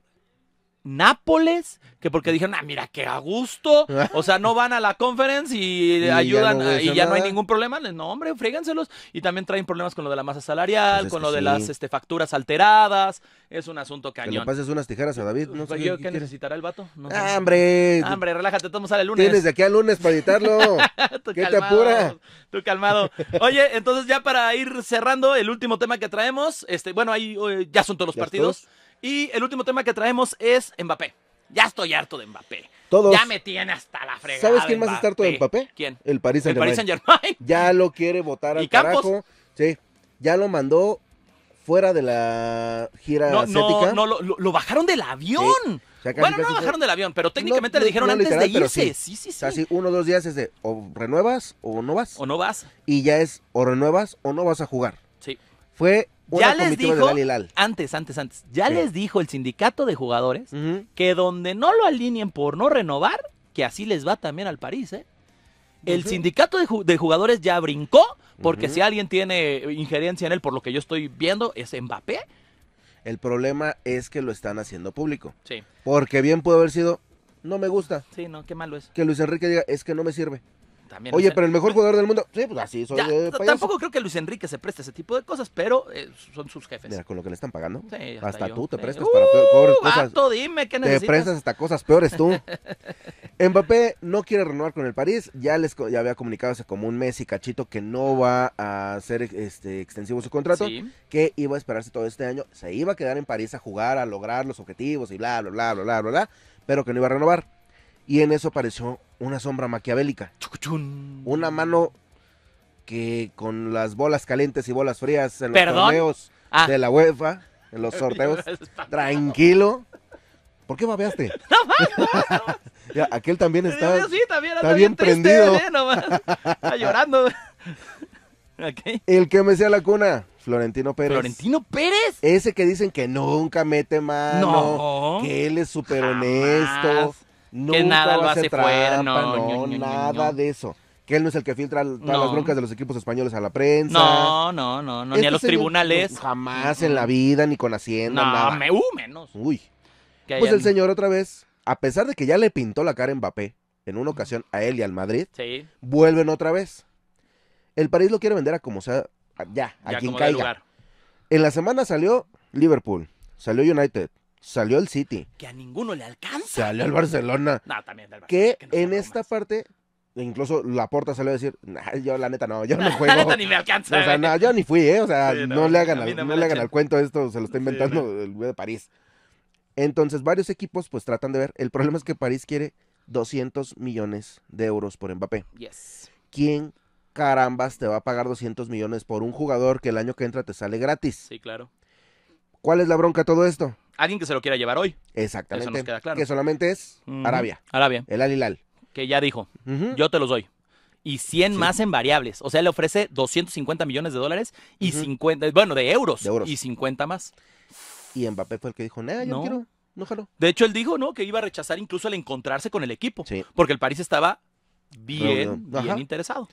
Nápoles, que porque dijeron, ah, mira, qué a gusto, *laughs* o sea, no van a la conference y, ayudan y ya no hay ningún problema. No, hombre, fríganselos. Y también traen problemas con lo de la masa salarial, pues con lo de las este, facturas alteradas. Es un asunto cañón. Que le pases unas tijeras a David. No pues, sé ¿Qué, necesitará el vato? Ah, hombre. Ah, hombre, relájate, todo sale el lunes. Tienes de aquí al lunes para editarlo. *laughs* ¿Qué calmado, te apura? Tú calmado. Oye, entonces ya para ir cerrando, el último tema que traemos, este, bueno, ahí eh, ya son todos los partidos. Y el último tema que traemos es Mbappé. Ya estoy harto de Mbappé. Todos. Ya me tiene hasta la fregada. ¿Sabes quién más está harto de Mbappé? ¿Quién? El Paris Saint Germain. El Paris Saint Germain. Ya lo quiere votar *laughs* al ¿Y Sí. Ya lo mandó fuera de la gira no, asiática. No, no, lo, lo, bajaron del avión. bueno, no lo bajaron del avión, pero técnicamente le dijeron antes de irse. Sí. sí, sí, así uno o dos días es de o renuevas o no vas. O no vas. Y ya es o renuevas o no vas a jugar. Sí. Fue ya les dijo, antes, antes, antes, ya les dijo el sindicato de jugadores que donde no lo alineen por no renovar, que así les va también al París, ¿eh? El sindicato de, jugadores ya brincó, porque si alguien tiene eh, injerencia en él, por lo que yo estoy viendo, es Mbappé. El problema es que lo están haciendo público. Sí. Porque bien puede haber sido, no me gusta. Sí, no, qué malo es. Que Luis Enrique diga, es que no me sirve. Oye, pero el mejor jugador del mundo. Sí, pues así soy. Eh, tampoco creo que Luis Enrique se preste ese tipo de cosas, pero eh, son sus jefes. Mira, con lo que le están pagando. hasta, tú te prestas para peor, uh, cosas. dime qué necesitas. Te prestas hasta cosas peores tú. *laughs* Mbappé no quiere renovar con el París. Ya les había comunicado hace como un mes y cachito que no va a ser este, extensivo su contrato, que iba a esperarse todo este año. Se iba a quedar en París a jugar, a lograr los objetivos y bla, bla, bla, bla, bla, bla, bla pero que no iba a renovar. Y en eso apareció una sombra maquiavélica. Una mano que con las bolas calientes y bolas frías en los torneos ah. de la UEFA, en los *laughs* sorteos, tranquilo. ¿Por qué babeaste? *laughs* No, *laughs* ya, aquel también está, está bien, prendido. ¿eh? está llorando. El que me sea la cuna, Florentino Pérez. ¿Florentino Pérez? Ese que dicen que nunca mete mano, que él es súper honesto nunca que nada lo hace fuera, no, no, no nada de eso. Que él no es el que filtra todas las broncas de los equipos españoles a la prensa. No, no, no, ni a los tribunales. jamás en la mm. vida, ni con Hacienda, nada. Uh, menos. Uy. pues el señor otra vez, a pesar de que ya le pintó la cara Mbappé en una ocasión a él y al Madrid, vuelven otra vez. El París lo quiere vender a como sea, ya, a quien caiga. En la semana salió Liverpool, salió United, salió el City. Que a ninguno le alcanza. Salió el Barcelona. Que, en esta parte, incluso Laporta salió a decir, yo la neta no, yo no *laughs* juego. la neta ni me alcanza. O sea, yo ni fui, ¿eh? O sea, no, le hagan, al, no le cuento esto, se lo está inventando el güey de París. Entonces, varios equipos pues tratan de ver. El problema es que París quiere 200 millones de euros por Mbappé. Yes. ¿Quién carambas te va a pagar 200 millones por un jugador que el año que entra te sale gratis? Sí, claro. ¿Cuál es la bronca todo esto? alguien que se lo quiera llevar hoy. Exactamente. Que solamente es Arabia. Arabia. El Alilal. Que ya dijo, yo te los doy. Y 100 más en variables. O sea, le ofrece 250 millones de dólares y 50, bueno, de euros, de euros, Y 50 más. Y Mbappé fue el que dijo, nada, yo no. quiero. No, jalo. De hecho, él dijo, ¿no? Que iba a rechazar incluso el encontrarse con el equipo. Sí. Porque el París estaba bien, bien interesado.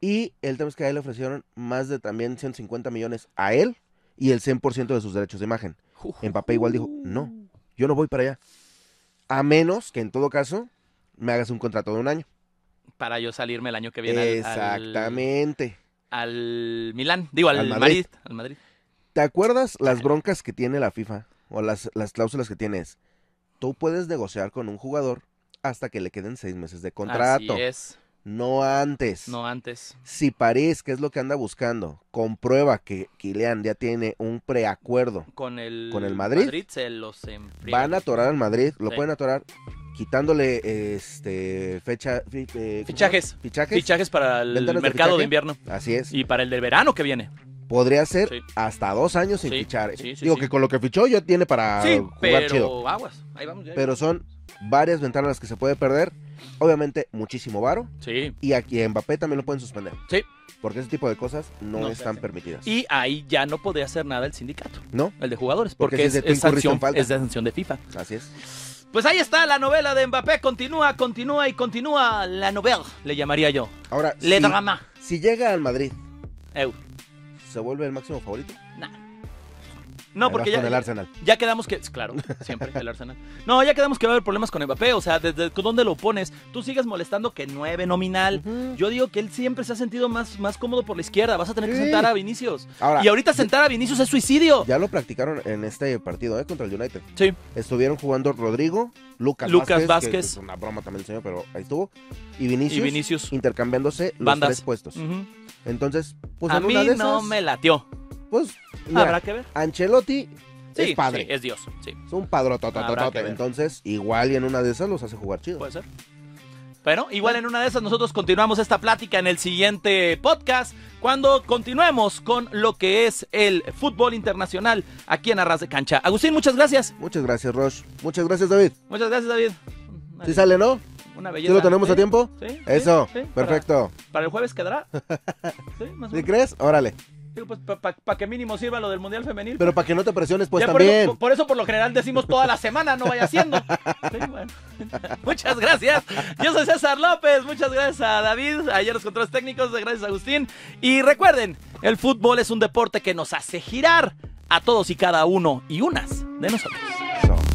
Y el tema es que a él le ofrecieron más de también 150 millones a él y el 100% de sus derechos de imagen papel igual dijo, no, yo no voy para allá. A menos que en todo caso me hagas un contrato de un año. Para yo salirme el año que viene. Exactamente. Al, Milán, digo, al, Madrid. al Madrid. ¿Te acuerdas las ah. broncas que tiene la FIFA o las, las cláusulas que tienes? Tú puedes negociar con un jugador hasta que le queden seis meses de contrato. Así es no antes. No antes. Si París, que es lo que anda buscando, comprueba que Kylian ya tiene un preacuerdo con el, con el Madrid, se los van a atorar al Madrid, lo pueden atorar quitándole este fecha eh, fichajes. fichajes fichajes para el mercado de, invierno así es y para el del verano que viene podría ser hasta dos años sin sí. fichar ¿eh? digo que con lo que fichó ya tiene para jugar pero... aguas pero son varias ventanas que se puede perder. Obviamente, muchísimo varo. Sí. Y aquí a Mbappé también lo pueden suspender. Sí. Porque ese tipo de cosas no, están permitidas. Y ahí ya no puede hacer nada el sindicato. No. El de jugadores. Porque, es, es de sanción de FIFA. Así es. Pues ahí está la novela de Mbappé. Continúa, continúa y continúa la novela, le llamaría yo. Ahora, le si, drama. Si llega al Madrid, ¿se vuelve el máximo favorito? No, porque ya, el Arsenal. ya quedamos que. Claro, siempre el Arsenal. No, ya quedamos que va a haber problemas con Mbappé. O sea, ¿desde dónde lo pones? Tú sigues molestando que 9 nominal. Yo digo que él siempre se ha sentido más, más cómodo por la izquierda. Vas a tener que sentar a Vinicius. y ahorita sentar a Vinicius es suicidio. Ya lo practicaron en este partido, ¿eh? Contra el United. Sí. Estuvieron jugando Rodrigo, Lucas, Lucas Vázquez. una broma también el señor, pero ahí estuvo. Y Vinicius. Intercambiándose los tres puestos. Entonces, pues a mí no me latió. Pues. Habrá que ver. Ancelotti es padre. Sí, es Dios. Es un padrotototote. Entonces, igual y en una de esas los hace jugar chido. Puede ser. Bueno, igual en una de esas nosotros continuamos esta plática en el siguiente podcast, cuando continuemos con lo que es el fútbol internacional aquí en Arras de Cancha. Agustín, muchas gracias. Muchas gracias, Roche. Muchas gracias, David. Muchas gracias, David. sí sale, ¿no? Una belleza. ¿Sí lo tenemos a tiempo? Sí. Eso, perfecto. Para, el jueves quedará. *laughs* ¿Sí, más crees? Órale. Pues, para que mínimo sirva lo del Mundial Femenil. Pero para pues. que no te presiones, pues también. Por eso, por lo general decimos toda la semana, no vaya haciendo. *laughs* muchas gracias. Yo soy César López. Muchas gracias a David. Ayer los controles técnicos. Gracias a Agustín. Y recuerden, el fútbol es un deporte que nos hace girar a todos y cada uno y unas de nosotros.